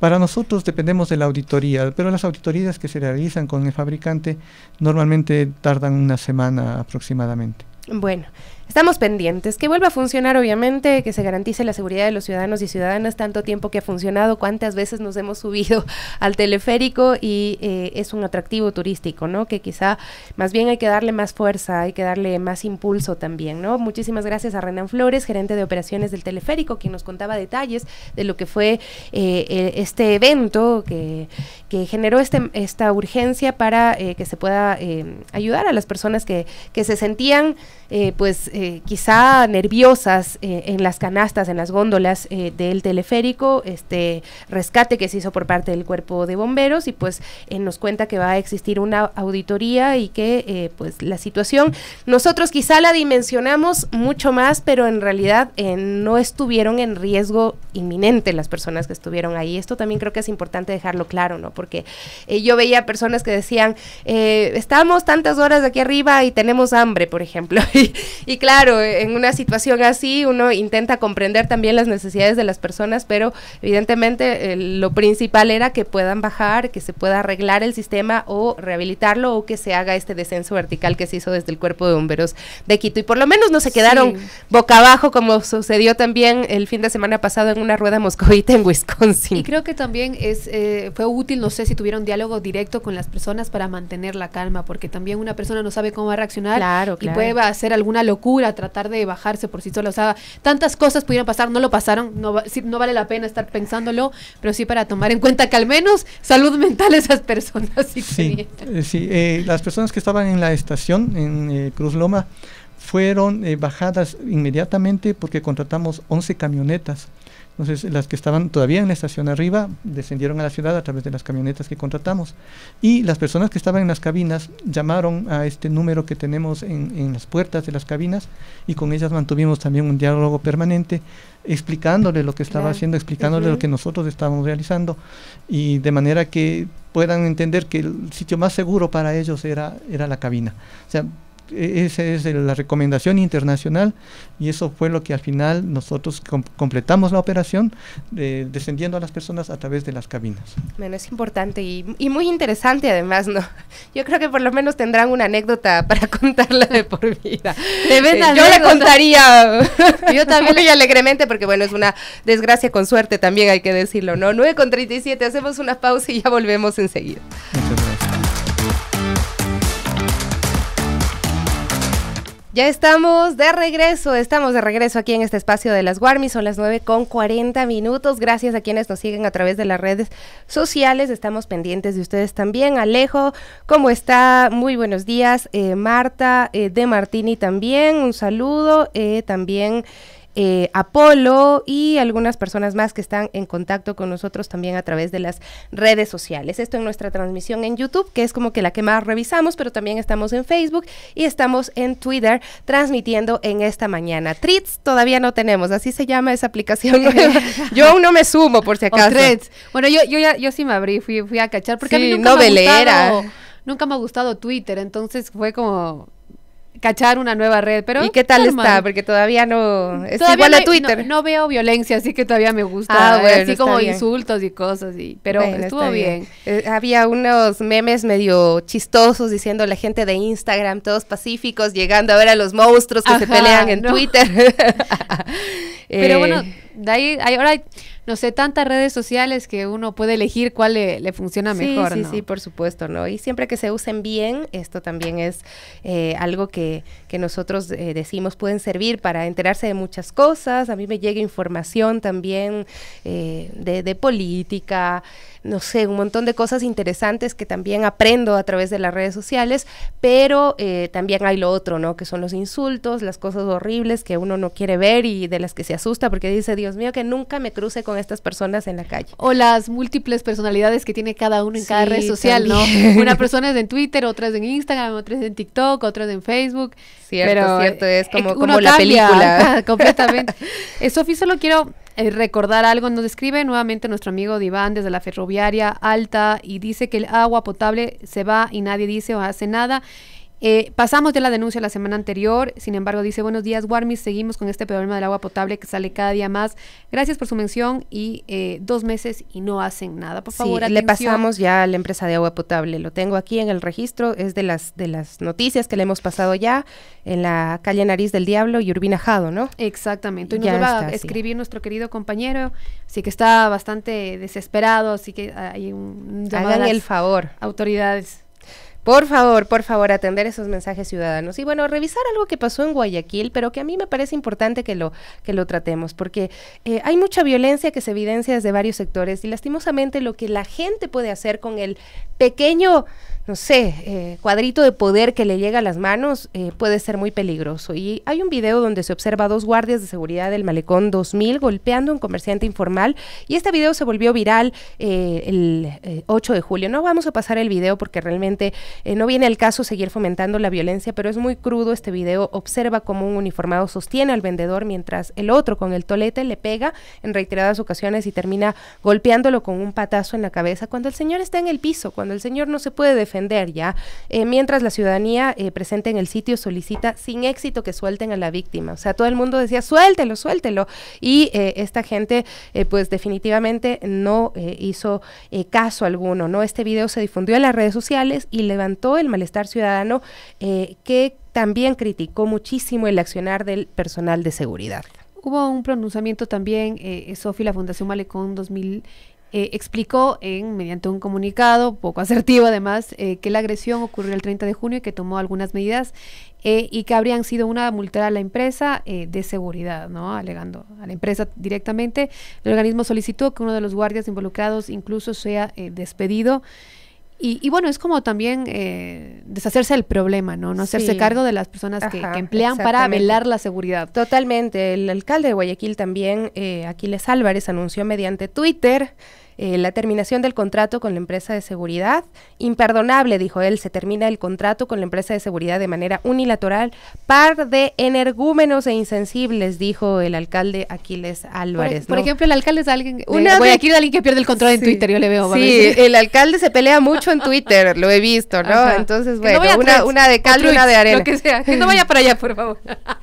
Para nosotros dependemos de la auditoría, pero las auditorías que se realizan con el fabricante normalmente tardan una semana aproximadamente. Bueno, Estamos pendientes, que vuelva a funcionar obviamente, que se garantice la seguridad de los ciudadanos y ciudadanas, tanto tiempo que ha funcionado, cuántas veces nos hemos subido al teleférico y eh, es un atractivo turístico, ¿no? Que quizá más bien hay que darle más fuerza, hay que darle más impulso también, ¿no? Muchísimas gracias a Renan Flores, gerente de operaciones del teleférico, quien nos contaba detalles de lo que fue eh, eh, este evento que, que generó este, esta urgencia para que se pueda ayudar a las personas que, que se sentían, pues, eh, quizá nerviosas eh, en las canastas, en las góndolas eh, del teleférico, este rescate que se hizo por parte del cuerpo de bomberos y pues nos cuenta que va a existir una auditoría y que pues la situación nosotros quizá la dimensionamos mucho más, pero en realidad no estuvieron en riesgo inminente las personas que estuvieron ahí. Esto también creo que es importante dejarlo claro, ¿no? Porque yo veía personas que decían, estamos tantas horas aquí arriba y tenemos hambre, por ejemplo. y claro, claro, en una situación así uno intenta comprender también las necesidades de las personas, pero evidentemente eh, lo principal era que puedan bajar, que se pueda arreglar el sistema o rehabilitarlo o que se haga este descenso vertical que se hizo desde el cuerpo de bomberos de Quito. Y por lo menos no se quedaron boca abajo como sucedió también el fin de semana pasado en una rueda moscovita en Wisconsin. Y creo que también es, eh, fue útil, no sé si tuvieron diálogo directo con las personas para mantener la calma, porque también una persona no sabe cómo va a reaccionar claro, y puede hacer alguna locura tratar de bajarse por sí sola. O sea, tantas cosas pudieron pasar, no lo pasaron, no, no vale la pena estar pensándolo, pero sí para tomar en cuenta que al menos salud mental esas personas sí, sí, eh, eh, las personas que estaban en la estación, en eh, Cruz Loma, fueron bajadas inmediatamente porque contratamos 11 camionetas entonces, las que estaban todavía en la estación arriba descendieron a la ciudad a través de las camionetas que contratamos. Y las personas que estaban en las cabinas llamaron a este número que tenemos en, las puertas de las cabinas y con ellas mantuvimos también un diálogo permanente explicándole lo que estaba haciendo, explicándole lo que nosotros estábamos realizando y de manera que puedan entender que el sitio más seguro para ellos era, era la cabina esa es la recomendación internacional y eso fue lo que al final nosotros completamos la operación descendiendo a las personas a través de las cabinas. Bueno, es importante y, muy interesante además, ¿no? Yo creo que por lo menos tendrán una anécdota para contarla de por vida. Eh, yo la contaría yo también muy alegremente porque bueno, es una desgracia con suerte también hay que decirlo, ¿no? 9 con 37, hacemos una pausa y ya volvemos enseguida. Muchas gracias. Ya estamos de regreso, estamos de regreso aquí en este espacio de las Guarmi, son las 9 con 40 minutos. Gracias a quienes nos siguen a través de las redes sociales, estamos pendientes de ustedes también. Alejo, ¿cómo está? Muy buenos días. Eh, Marta eh, de Martini también, un saludo. Eh, también eh, Apolo y algunas personas más que están en contacto con nosotros también a través de las redes sociales. Esto en nuestra transmisión en YouTube, que es como que la que más revisamos, pero también estamos en Facebook y estamos en Twitter transmitiendo en esta mañana. Treats todavía no tenemos, así se llama esa aplicación. yo aún no me sumo por si acaso. Bueno, yo, yo, ya, yo sí me abrí, fui, fui a cachar porque no a nunca me ha nunca me ha gustado Twitter, entonces fue como cachar una nueva red, pero... ¿Y qué tal está? Porque todavía no... Es igual a Twitter. No, veo violencia, así que todavía me gusta. Ah, bueno, así como insultos y cosas, y, pero estuvo bien. Eh, había unos memes medio chistosos diciendo la gente de Instagram, todos pacíficos, llegando a ver a los monstruos que se pelean en Twitter. pero eh, bueno, de ahí, ahora... Hay, no sé, tantas redes sociales que uno puede elegir cuál le, funciona mejor. Sí, sí, por supuesto, ¿no? Y siempre que se usen bien, esto también es eh, algo que, que nosotros eh, decimos pueden servir para enterarse de muchas cosas. A mí me llega información también eh, de, de política, no sé, un montón de cosas interesantes que también aprendo a través de las redes sociales, pero eh, también hay lo otro, ¿no? Que son los insultos, las cosas horribles que uno no quiere ver y de las que se asusta porque dice, Dios mío, que nunca me cruce con estas personas en la calle. O las múltiples personalidades que tiene cada uno en cada red social, ¿no? Una persona es en Twitter, otra es en Instagram, otra es en TikTok, otra es en Facebook. Cierto, cierto, es eh, como, eh, como la película. completamente. Sofi, solo quiero eh, recordar algo, nos describe nuevamente nuestro amigo Diván desde la ferroviaria alta y dice que el agua potable se va y nadie dice o hace nada eh, pasamos de la denuncia la semana anterior, sin embargo dice, buenos días Warmis, seguimos con este problema del agua potable que sale cada día más. Gracias por su mención y eh, dos meses y no hacen nada, por favor. Sí, le pasamos ya a la empresa de agua potable, lo tengo aquí en el registro, es de las, de las noticias que le hemos pasado ya en la calle Nariz del Diablo y Urbina Jado, ¿no? Exactamente, y nos va a escribir nuestro querido compañero, así que está bastante desesperado, así que hay un... el favor. Autoridades. Por favor, por favor, atender esos mensajes ciudadanos. Y bueno, revisar algo que pasó en Guayaquil, pero que a mí me parece importante que lo, que lo tratemos, porque eh, hay mucha violencia que se evidencia desde varios sectores y lastimosamente lo que la gente puede hacer con el pequeño no sé, eh, cuadrito de poder que le llega a las manos eh, puede ser muy peligroso. Y hay un video donde se observa dos guardias de seguridad del Malecón 2000 golpeando a un comerciante informal y este video se volvió viral eh, el 8 de julio. No vamos a pasar el video porque realmente no viene al caso seguir fomentando la violencia, pero es muy crudo este video. Observa cómo un uniformado sostiene al vendedor mientras el otro con el tolete le pega en reiteradas ocasiones y termina golpeándolo con un patazo en la cabeza cuando el señor está en el piso, cuando el señor no se puede defender defender, ¿ya? Eh, mientras la ciudadanía eh, presente en el sitio solicita sin éxito que suelten a la víctima. O sea, todo el mundo decía, suéltelo, suéltelo. Y eh, esta gente, pues definitivamente no hizo caso alguno, ¿no? Este video se difundió en las redes sociales y levantó el malestar ciudadano que también criticó muchísimo el accionar del personal de seguridad. Hubo un pronunciamiento también, Sofi, la Fundación Malecón 2000. Eh, explicó en, mediante un comunicado poco asertivo además eh, que la agresión ocurrió el 30 de junio y que tomó algunas medidas eh, y que habrían sido una multa a la empresa de seguridad, ¿no? alegando a la empresa directamente. El organismo solicitó que uno de los guardias involucrados incluso sea despedido. Y, bueno, es como también eh, deshacerse del problema, ¿no? No hacerse cargo de las personas que, emplean para velar la seguridad. Totalmente. El alcalde de Guayaquil también, eh, Aquiles Álvarez, anunció mediante Twitter eh, la terminación del contrato con la empresa de seguridad. Imperdonable, dijo él, se termina el contrato con la empresa de seguridad de manera unilateral. Par de energúmenos e insensibles, dijo el alcalde Aquiles Álvarez. Por, ejemplo, el alcalde es alguien, una alguien que pierde el control en Twitter, yo le veo. Sí, el alcalde se pelea mucho en Twitter, lo he visto, ¿no? Entonces, bueno, una, de caldo, y una de arena. que que no vaya para allá, por favor.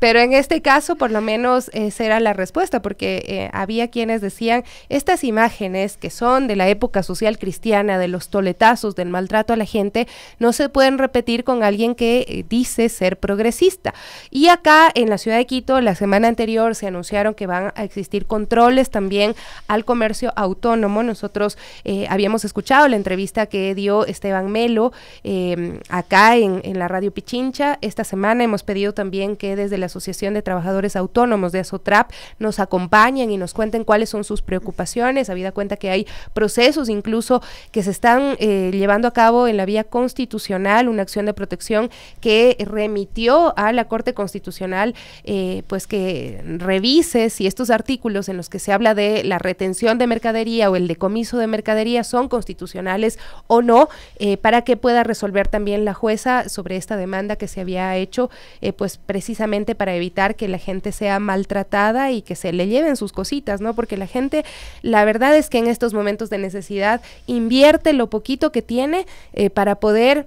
Pero en este caso, por lo menos, esa era la respuesta, porque eh, había quienes decían, estas imágenes que son de la época social cristiana, de los toletazos, del maltrato a la gente, no se pueden repetir con alguien que eh, dice ser progresista. Y acá en la ciudad de Quito, la semana anterior se anunciaron que van a existir controles también al comercio autónomo. Nosotros eh, habíamos escuchado la entrevista que dio Esteban Melo em, acá en, la radio Pichincha. Esta semana hemos pedido también que desde la Asociación de Trabajadores Autónomos de Azotrap nos acompañen y nos cuenten cuáles son sus preocupaciones cuenta que hay procesos incluso que se están eh, llevando a cabo en la vía constitucional, una acción de protección que remitió a la Corte Constitucional, eh, pues que revise si estos artículos en los que se habla de la retención de mercadería o el decomiso de mercadería son constitucionales o no, eh, para que pueda resolver también la jueza sobre esta demanda que se había hecho, pues precisamente para evitar que la gente sea maltratada y que se le lleven sus cositas, ¿no? Porque la gente, la verdad es que en estos momentos de necesidad invierte lo poquito que tiene eh, para poder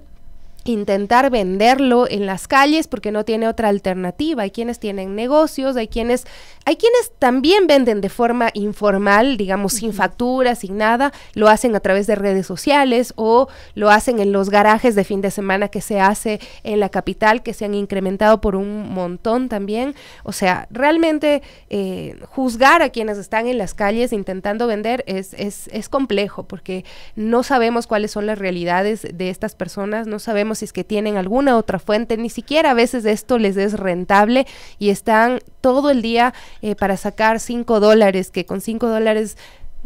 intentar venderlo en las calles porque no tiene otra alternativa. Hay quienes tienen negocios, hay quienes, hay quienes también venden de forma informal, digamos, sin factura, sin nada, lo hacen a través de redes sociales o lo hacen en los garajes de fin de semana que se hace en la capital, que se han incrementado por un montón también. O sea, realmente eh, juzgar a quienes están en las calles intentando vender es, es, es complejo porque no sabemos cuáles son las realidades de estas personas, no sabemos si es que tienen alguna otra fuente, ni siquiera a veces esto les es rentable y están todo el día eh, para sacar 5 dólares, que con 5 dólares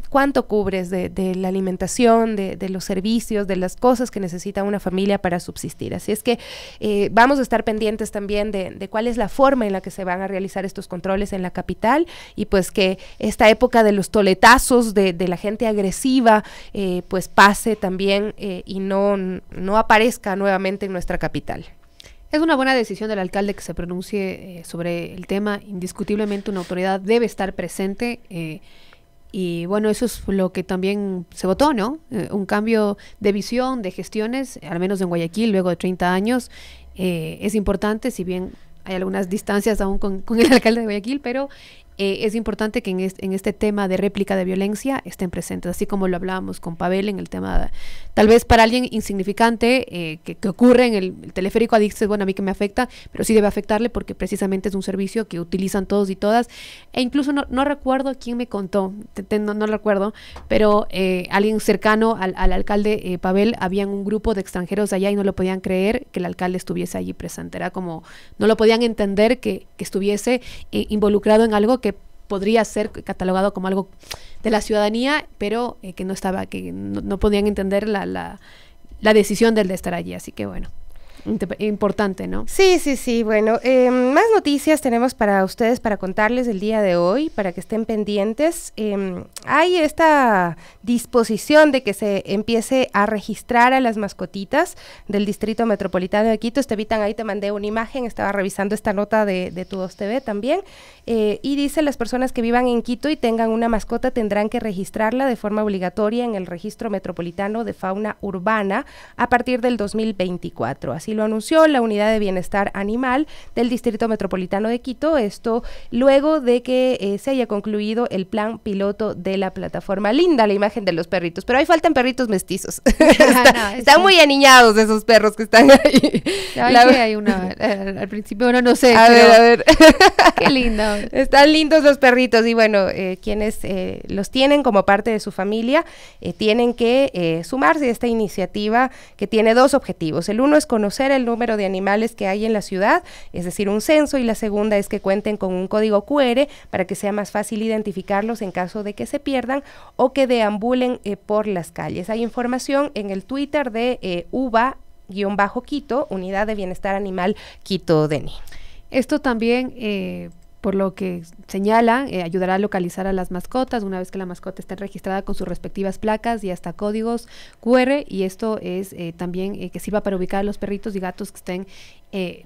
cuánto cubres de, la alimentación, de, los servicios, de las cosas que necesita una familia para subsistir. Así es que eh, vamos a estar pendientes también de, cuál es la forma en la que se van a realizar estos controles en la capital y pues que esta época de los toletazos, de, la gente agresiva, eh, pues pase también eh, y no, no aparezca nuevamente en nuestra capital. Es una buena decisión del alcalde que se pronuncie sobre el tema. Indiscutiblemente una autoridad debe estar presente y bueno, eso es lo que también se votó, ¿no? Eh, un cambio de visión, de gestiones, al menos en Guayaquil, luego de 30 años, eh, es importante, si bien hay algunas distancias aún con, con el alcalde de Guayaquil, pero eh, es importante que en este, tema de réplica de violencia estén presentes, así como lo hablábamos con Pavel en el tema, tal vez para alguien insignificante eh, que, ocurre en el, teleférico teleférico, es bueno, a mí que me afecta, pero sí debe afectarle porque precisamente es un servicio que utilizan todos y todas, e incluso no, recuerdo quién me contó, no, recuerdo, pero eh, alguien cercano al, alcalde Pavel, habían un grupo de extranjeros allá y no lo podían creer que el alcalde estuviese allí presente, era como, no lo podían entender que, que estuviese involucrado en algo podría ser catalogado como algo de la ciudadanía, pero eh, que no estaba, que no, podían entender la, la, decisión del de estar allí. Así que bueno importante, ¿no? Sí, sí, sí. Bueno, em, más noticias tenemos para ustedes, para contarles el día de hoy, para que estén pendientes. Em, hay esta disposición de que se empiece a registrar a las mascotitas del Distrito Metropolitano de Quito. Vitan, ahí te mandé una imagen, estaba revisando esta nota de, de Tu TV también. Eh, y dice, las personas que vivan en Quito y tengan una mascota tendrán que registrarla de forma obligatoria en el Registro Metropolitano de Fauna Urbana a partir del 2024. Así lo anunció la Unidad de Bienestar Animal del Distrito Metropolitano de Quito, esto luego de que eh, se haya concluido el plan piloto de la plataforma. Linda la imagen de los perritos, pero ahí faltan perritos mestizos. Ah, están muy aniñados esos perros que están ahí. hay eh, al, principio bueno no sé. A ver, a ver. Qué lindo. Están lindos los perritos y bueno, eh, quienes los tienen como parte de su familia tienen que sumarse a esta iniciativa que tiene dos objetivos. El uno es conocer el número de animales que hay en la ciudad, es decir, un censo, y la segunda es que cuenten con un código QR para que sea más fácil identificarlos en caso de que se pierdan o que deambulen eh, por las calles. Hay información en el Twitter de eh, UBA Quito, Unidad de Bienestar Animal Quito DENI. Esto también eh, por lo que señala, eh, ayudará a localizar a las mascotas una vez que la mascota esté registrada con sus respectivas placas y hasta códigos QR y esto es eh, también eh, que sirva para ubicar a los perritos y gatos que estén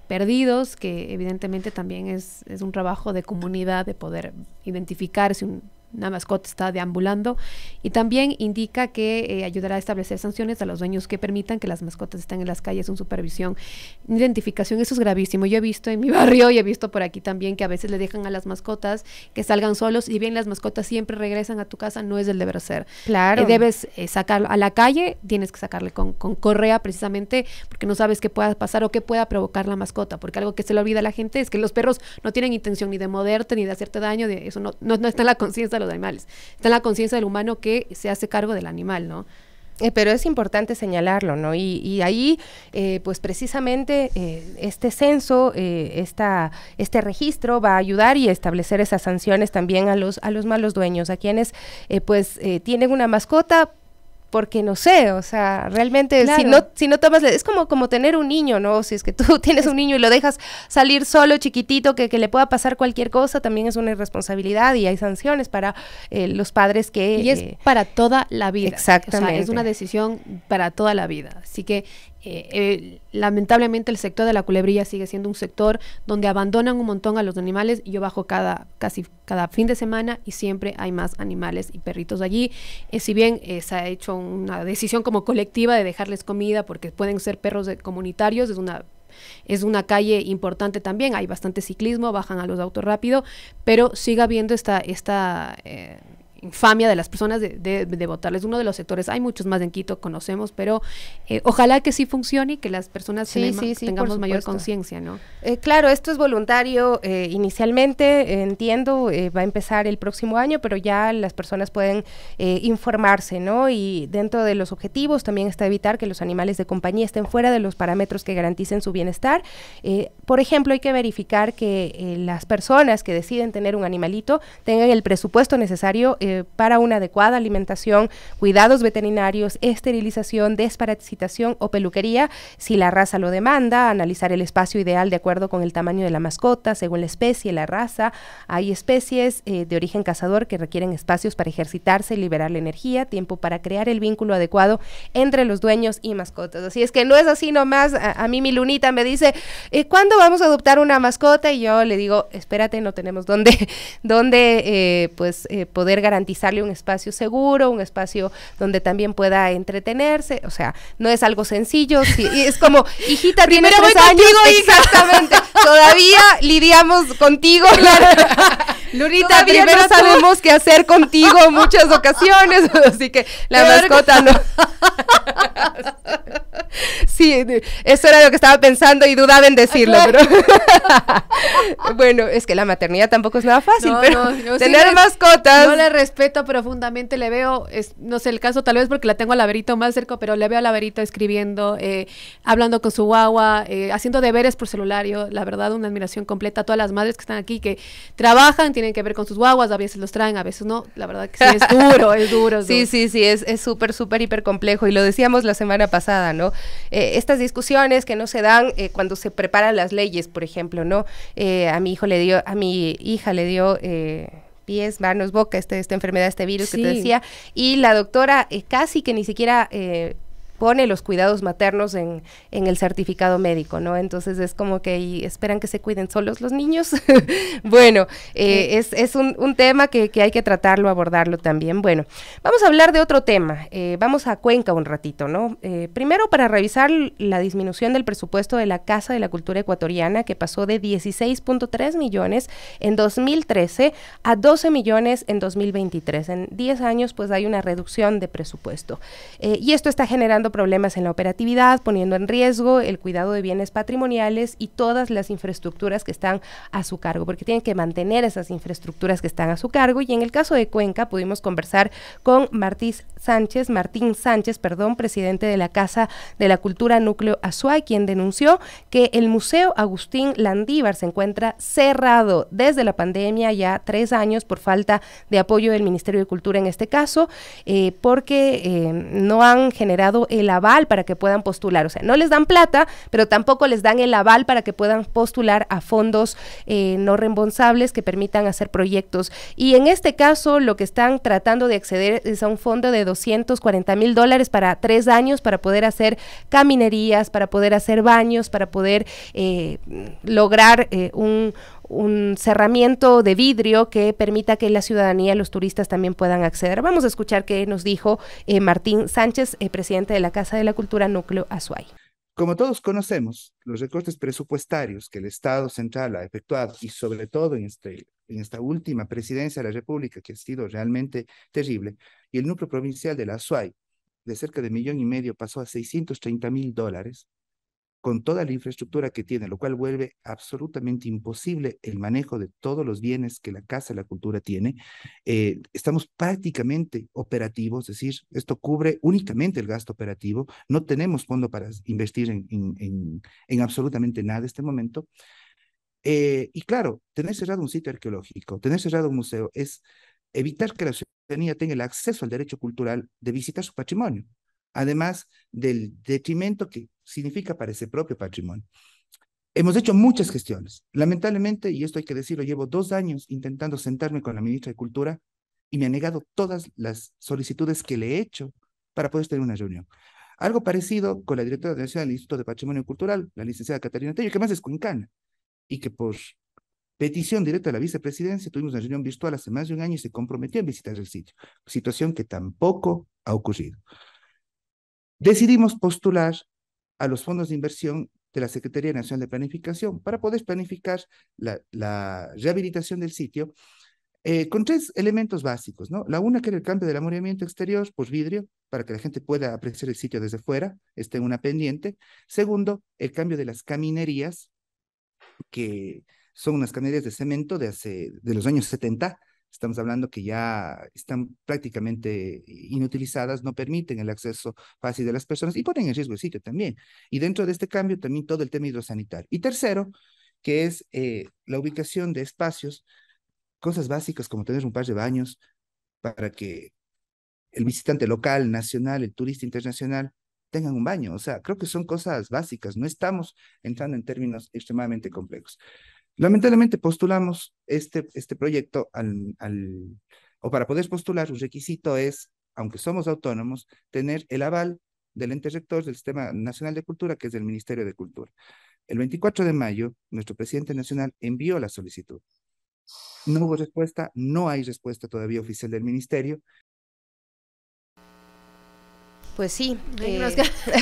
perdidos, que evidentemente también es, es, un trabajo de comunidad de poder identificar si un una mascota está deambulando y también indica que eh, ayudará a establecer sanciones a los dueños que permitan que las mascotas estén en las calles sin supervisión. Identificación, eso es gravísimo. Yo he visto en mi barrio y he visto por aquí también que a veces le dejan a las mascotas que salgan solos y bien las mascotas siempre regresan a tu casa, no es el deber ser. Claro. Eh, debes eh, sacarlo a la calle, tienes que sacarle con, correa precisamente porque no sabes qué pueda pasar o qué pueda provocar la mascota, porque algo que se le olvida a la gente es que los perros no tienen intención ni de moverte ni de hacerte daño, eso no, no está en la conciencia los animales. Está en la conciencia del humano que se hace cargo del animal, ¿no? Eh, pero es importante señalarlo, ¿no? Y, ahí, eh, pues precisamente eh, este censo, esta, este registro va a ayudar y establecer esas sanciones también a los, a los malos dueños, a quienes pues tienen una mascota, porque no sé, o sea, realmente si no si no tomas es como como tener un niño, ¿no? Si es que tú tienes un niño y lo dejas salir solo chiquitito que, que le pueda pasar cualquier cosa, también es una irresponsabilidad y hay sanciones para eh, los padres que Y es eh, para toda la vida. Exactamente. O sea, es una decisión para toda la vida. Así que eh, eh, lamentablemente el sector de la culebrilla sigue siendo un sector donde abandonan un montón a los animales. y Yo bajo cada, casi cada fin de semana y siempre hay más animales y perritos allí. Eh, si bien se ha hecho una decisión como colectiva de dejarles comida porque pueden ser perros de, comunitarios, es una es una calle importante también, hay bastante ciclismo, bajan a los autos rápido, pero sigue habiendo esta, esta infamia de las personas de, votarles. Uno de los sectores, hay muchos más en Quito, conocemos, pero eh, ojalá que sí funcione y que las personas tengamos mayor conciencia, ¿no? Eh, claro, esto es voluntario eh, inicialmente, entiendo, va a empezar el próximo año, pero ya las personas pueden informarse, ¿no? Y dentro de los objetivos también está evitar que los animales de compañía estén fuera de los parámetros que garanticen su bienestar. por ejemplo, hay que verificar que las personas que deciden tener un animalito tengan el presupuesto necesario eh, para una adecuada alimentación, cuidados veterinarios, esterilización, desparasitación o peluquería, si la raza lo demanda, analizar el espacio ideal de acuerdo con el tamaño de la mascota, según la especie, la raza. Hay especies eh, de origen cazador que requieren espacios para ejercitarse, liberar la energía, tiempo para crear el vínculo adecuado entre los dueños y mascotas. Así es que no es así nomás. A, mí mi lunita me dice, eh, ¿cuándo vamos a adoptar una mascota? Y yo le digo, espérate, no tenemos dónde, dónde pues, poder garantizar garantizarle un espacio seguro, un espacio donde también pueda entretenerse, o sea, no es algo sencillo, es como, hijita, tiene tres años, exactamente, todavía lidiamos contigo, Lurita, todavía primero no sabemos qué hacer contigo muchas ocasiones, así que la mascota no... eso era lo que estaba pensando y dudaba en decirlo, pero bueno, es que la maternidad tampoco es nada fácil, pero tener mascotas. no le respeto profundamente, le veo, es, no sé el caso tal vez porque la tengo al Laberito más cerca, pero le veo a Laberito escribiendo, eh, hablando con su guagua, eh, haciendo deberes por celular, la verdad una admiración completa a todas las madres que están aquí, que trabajan, tienen que ver con sus guaguas, a veces los traen, a veces no, la verdad que sí, es duro, es duro. sí, sí, sí, es súper, súper, hiper complejo y lo decíamos la semana pasada, ¿no? Eh, estas discusiones que no se dan eh, cuando se preparan las leyes, por ejemplo, ¿no? Eh, a mi hijo le dio, a mi hija le dio eh, pies, manos, boca, este, esta enfermedad, este virus que te decía, y la doctora casi que ni siquiera pone los cuidados maternos en, el certificado médico, ¿no? Entonces es como que esperan que se cuiden solos los niños. bueno, eh, es, un, tema que, hay que tratarlo, abordarlo también. Bueno, vamos a hablar de otro tema. Eh, vamos a Cuenca un ratito, ¿no? Eh, primero para revisar la disminución del presupuesto de la Casa de la Cultura Ecuatoriana, que pasó de 16.3 millones en 2013 a 12 millones en 2023. En 10 años, pues hay una reducción de presupuesto. y esto está generando problemas en la operatividad, poniendo en riesgo el cuidado de bienes patrimoniales y todas las infraestructuras que están a su cargo, porque tienen que mantener esas infraestructuras que están a su cargo. Y en el caso de Cuenca pudimos conversar con Martín Sánchez, Martín Sánchez, perdón, presidente de la Casa de la Cultura Núcleo Azuay, quien denunció que el Museo Agustín Landívar se encuentra cerrado desde la pandemia ya tres años por falta de apoyo del Ministerio de Cultura en este caso, eh, porque eh, no han generado el aval para que puedan postular. O sea, no les dan plata, pero tampoco les dan el aval para que puedan postular a fondos eh, no reembolsables que permitan hacer proyectos. Y en este caso, lo que están tratando de acceder es a un fondo de 240 mil dólares para tres años para poder hacer caminerías, para poder hacer baños, para poder eh, lograr eh, un un cerramiento de vidrio que permita que la ciudadanía, los turistas también puedan acceder. Vamos a escuchar qué nos dijo eh, Martín Sánchez, eh, presidente de la Casa de la Cultura Núcleo Azuay. Como todos conocemos, los recortes presupuestarios que el Estado central ha efectuado y sobre todo en, este, en esta última presidencia de la República, que ha sido realmente terrible, y el núcleo provincial de la Azuay, de cerca de millón y medio pasó a 630 mil dólares, con toda la infraestructura que tiene, lo cual vuelve absolutamente imposible el manejo de todos los bienes que la Casa de la Cultura tiene, eh, estamos prácticamente operativos, es decir, esto cubre únicamente el gasto operativo, no tenemos fondo para invertir en, en, en, absolutamente nada en este momento. Eh, y claro, tener cerrado un sitio arqueológico, tener cerrado un museo es evitar que la ciudadanía tenga el acceso al derecho cultural de visitar su patrimonio además del detrimento que significa para ese propio patrimonio. Hemos hecho muchas gestiones. Lamentablemente, y esto hay que decirlo, llevo dos años intentando sentarme con la ministra de Cultura y me ha negado todas las solicitudes que le he hecho para poder tener una reunión. Algo parecido con la directora de Nacional del Instituto de Patrimonio Cultural, la licenciada Catarina Tello, que más es cuencana, y que por petición directa de la vicepresidencia tuvimos una reunión virtual hace más de un año y se comprometió a visitar el sitio, situación que tampoco ha ocurrido decidimos postular a los fondos de inversión de la Secretaría Nacional de Planificación para poder planificar la, rehabilitación del sitio eh, con tres elementos básicos, ¿no? La una que era el cambio del amoreamiento exterior por vidrio para que la gente pueda apreciar el sitio desde fuera, esté en una pendiente. Segundo, el cambio de las caminerías que son unas caminerías de cemento de hace de los años 70 Estamos hablando que ya están prácticamente inutilizadas, no permiten el acceso fácil de las personas y ponen en riesgo el sitio también. Y dentro de este cambio también todo el tema hidrosanitario. Y tercero, que es eh, la ubicación de espacios, cosas básicas como tener un par de baños para que el visitante local, nacional, el turista internacional tengan un baño. O sea, creo que son cosas básicas, no estamos entrando en términos extremadamente complejos. Lamentablemente postulamos este, este proyecto al, o para poder postular, un requisito es, aunque somos autónomos, tener el aval del ente rector del Sistema Nacional de Cultura, que es del Ministerio de Cultura. El 24 de mayo, nuestro presidente nacional envió la solicitud. No hubo respuesta, no hay respuesta todavía oficial del ministerio. Pues sí.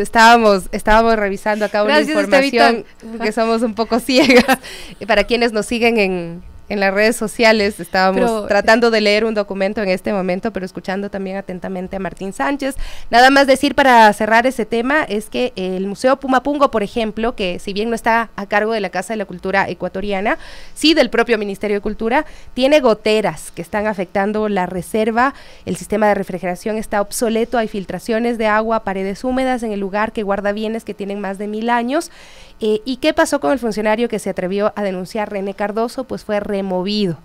estábamos, estábamos revisando acá una información porque que somos un poco ciegas. Para quienes nos siguen en, en las redes sociales. Estábamos tratando de leer un documento en este momento, pero escuchando también atentamente a Martín Sánchez. Nada más decir para cerrar ese tema es que el Museo Pumapungo, por ejemplo, que si bien no está a cargo de la Casa de la Cultura Ecuatoriana, sí del propio Ministerio de Cultura, tiene goteras que están afectando la reserva. El sistema de refrigeración está obsoleto, hay filtraciones de agua, paredes húmedas en el lugar que guarda bienes que tienen más de mil años eh, ¿Y qué pasó con el funcionario que se atrevió a denunciar René Cardoso? Pues fue removido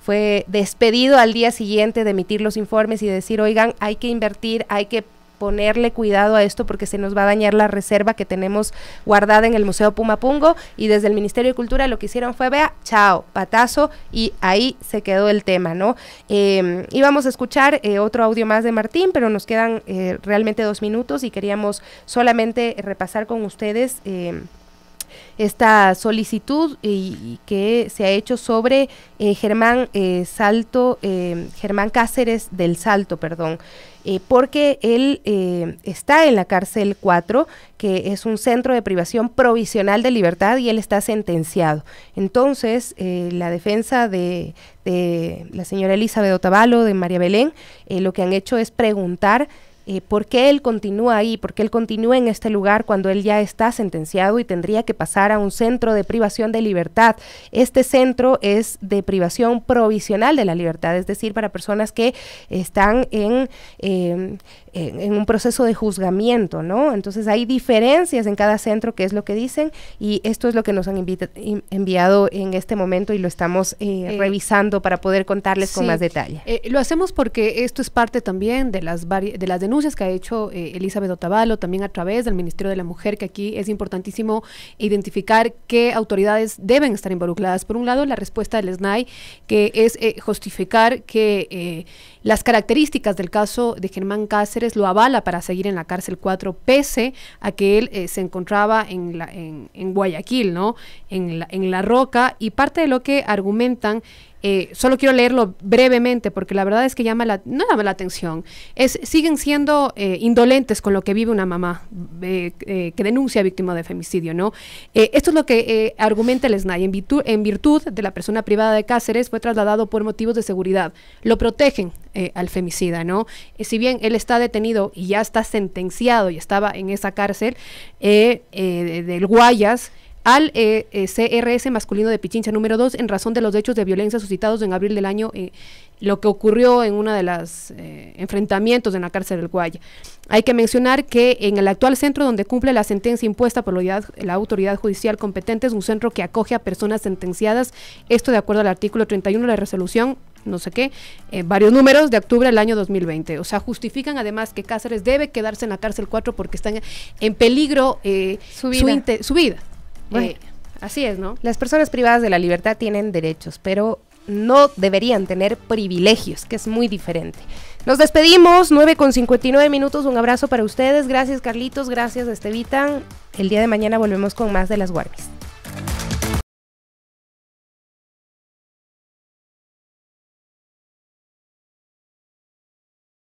fue despedido al día siguiente de emitir los informes y decir, oigan, hay que invertir, hay que ponerle cuidado a esto porque se nos va a dañar la reserva que tenemos guardada en el Museo Pumapungo y desde el Ministerio de Cultura lo que hicieron fue, vea, chao, patazo y ahí se quedó el tema, ¿no? Eh, íbamos a escuchar eh, otro audio más de Martín, pero nos quedan eh, realmente dos minutos y queríamos solamente repasar con ustedes em, esta solicitud y, que se ha hecho sobre eh, Germán eh, Salto, eh, Germán Cáceres del Salto, perdón, porque él está en la cárcel 4, que es un centro de privación provisional de libertad y él está sentenciado. Entonces, la defensa de, de, la señora Elizabeth Otavalo, de María Belén, lo que han hecho es preguntar eh, por qué él continúa ahí, por qué él continúa en este lugar cuando él ya está sentenciado y tendría que pasar a un centro de privación de libertad. Este centro es de privación provisional de la libertad, es decir, para personas que están en, eh, en, un proceso de juzgamiento, ¿no? Entonces hay diferencias en cada centro, que es lo que dicen, y esto es lo que nos han enviado en este momento y lo estamos eh, eh, revisando para poder contarles con más detalle. Eh, lo hacemos porque esto es parte también de las, de las denuncias que ha hecho Elizabeth Otavalo, también a través del Ministerio de la Mujer, que aquí es importantísimo identificar qué autoridades deben estar involucradas. Por un lado, la respuesta del SNAI, que es justificar que las características del caso de Germán Cáceres lo avala para seguir en la cárcel 4, pese a que él eh, se encontraba en, Guayaquil, ¿no? en la Roca, y parte de lo que argumentan eh, solo quiero leerlo brevemente porque la verdad es que llama no llama la atención, es, siguen siendo eh, indolentes con lo que vive una mamá eh, que denuncia víctima de femicidio, ¿no? esto es lo que argumenta el SNAI. En virtud, de la persona privada de Cáceres fue trasladado por motivos de seguridad. Lo protegen al femicida, ¿no? si bien él está detenido y ya está sentenciado y estaba en esa cárcel del Guayas, al eh, eh, CRS masculino de Pichincha número 2 en razón de los hechos de violencia suscitados en abril del año, eh, lo que ocurrió en una de las enfrentamientos en la cárcel del Guaya. Hay que mencionar que en el actual centro donde cumple la sentencia impuesta por la, autoridad judicial competente es un centro que acoge a personas sentenciadas, esto de acuerdo al artículo 31 de la resolución no sé qué, varios números de octubre del año 2020. O sea, justifican además que Cáceres debe quedarse en la cárcel 4 porque están en peligro su vida. su vida. Eh, así es, ¿no? Las personas privadas de la libertad tienen derechos, pero no deberían tener privilegios, que es muy diferente. Nos despedimos, 9 con 59 minutos, un abrazo para ustedes, gracias Carlitos, gracias Estevita, el día de mañana volvemos con más de las Guardias.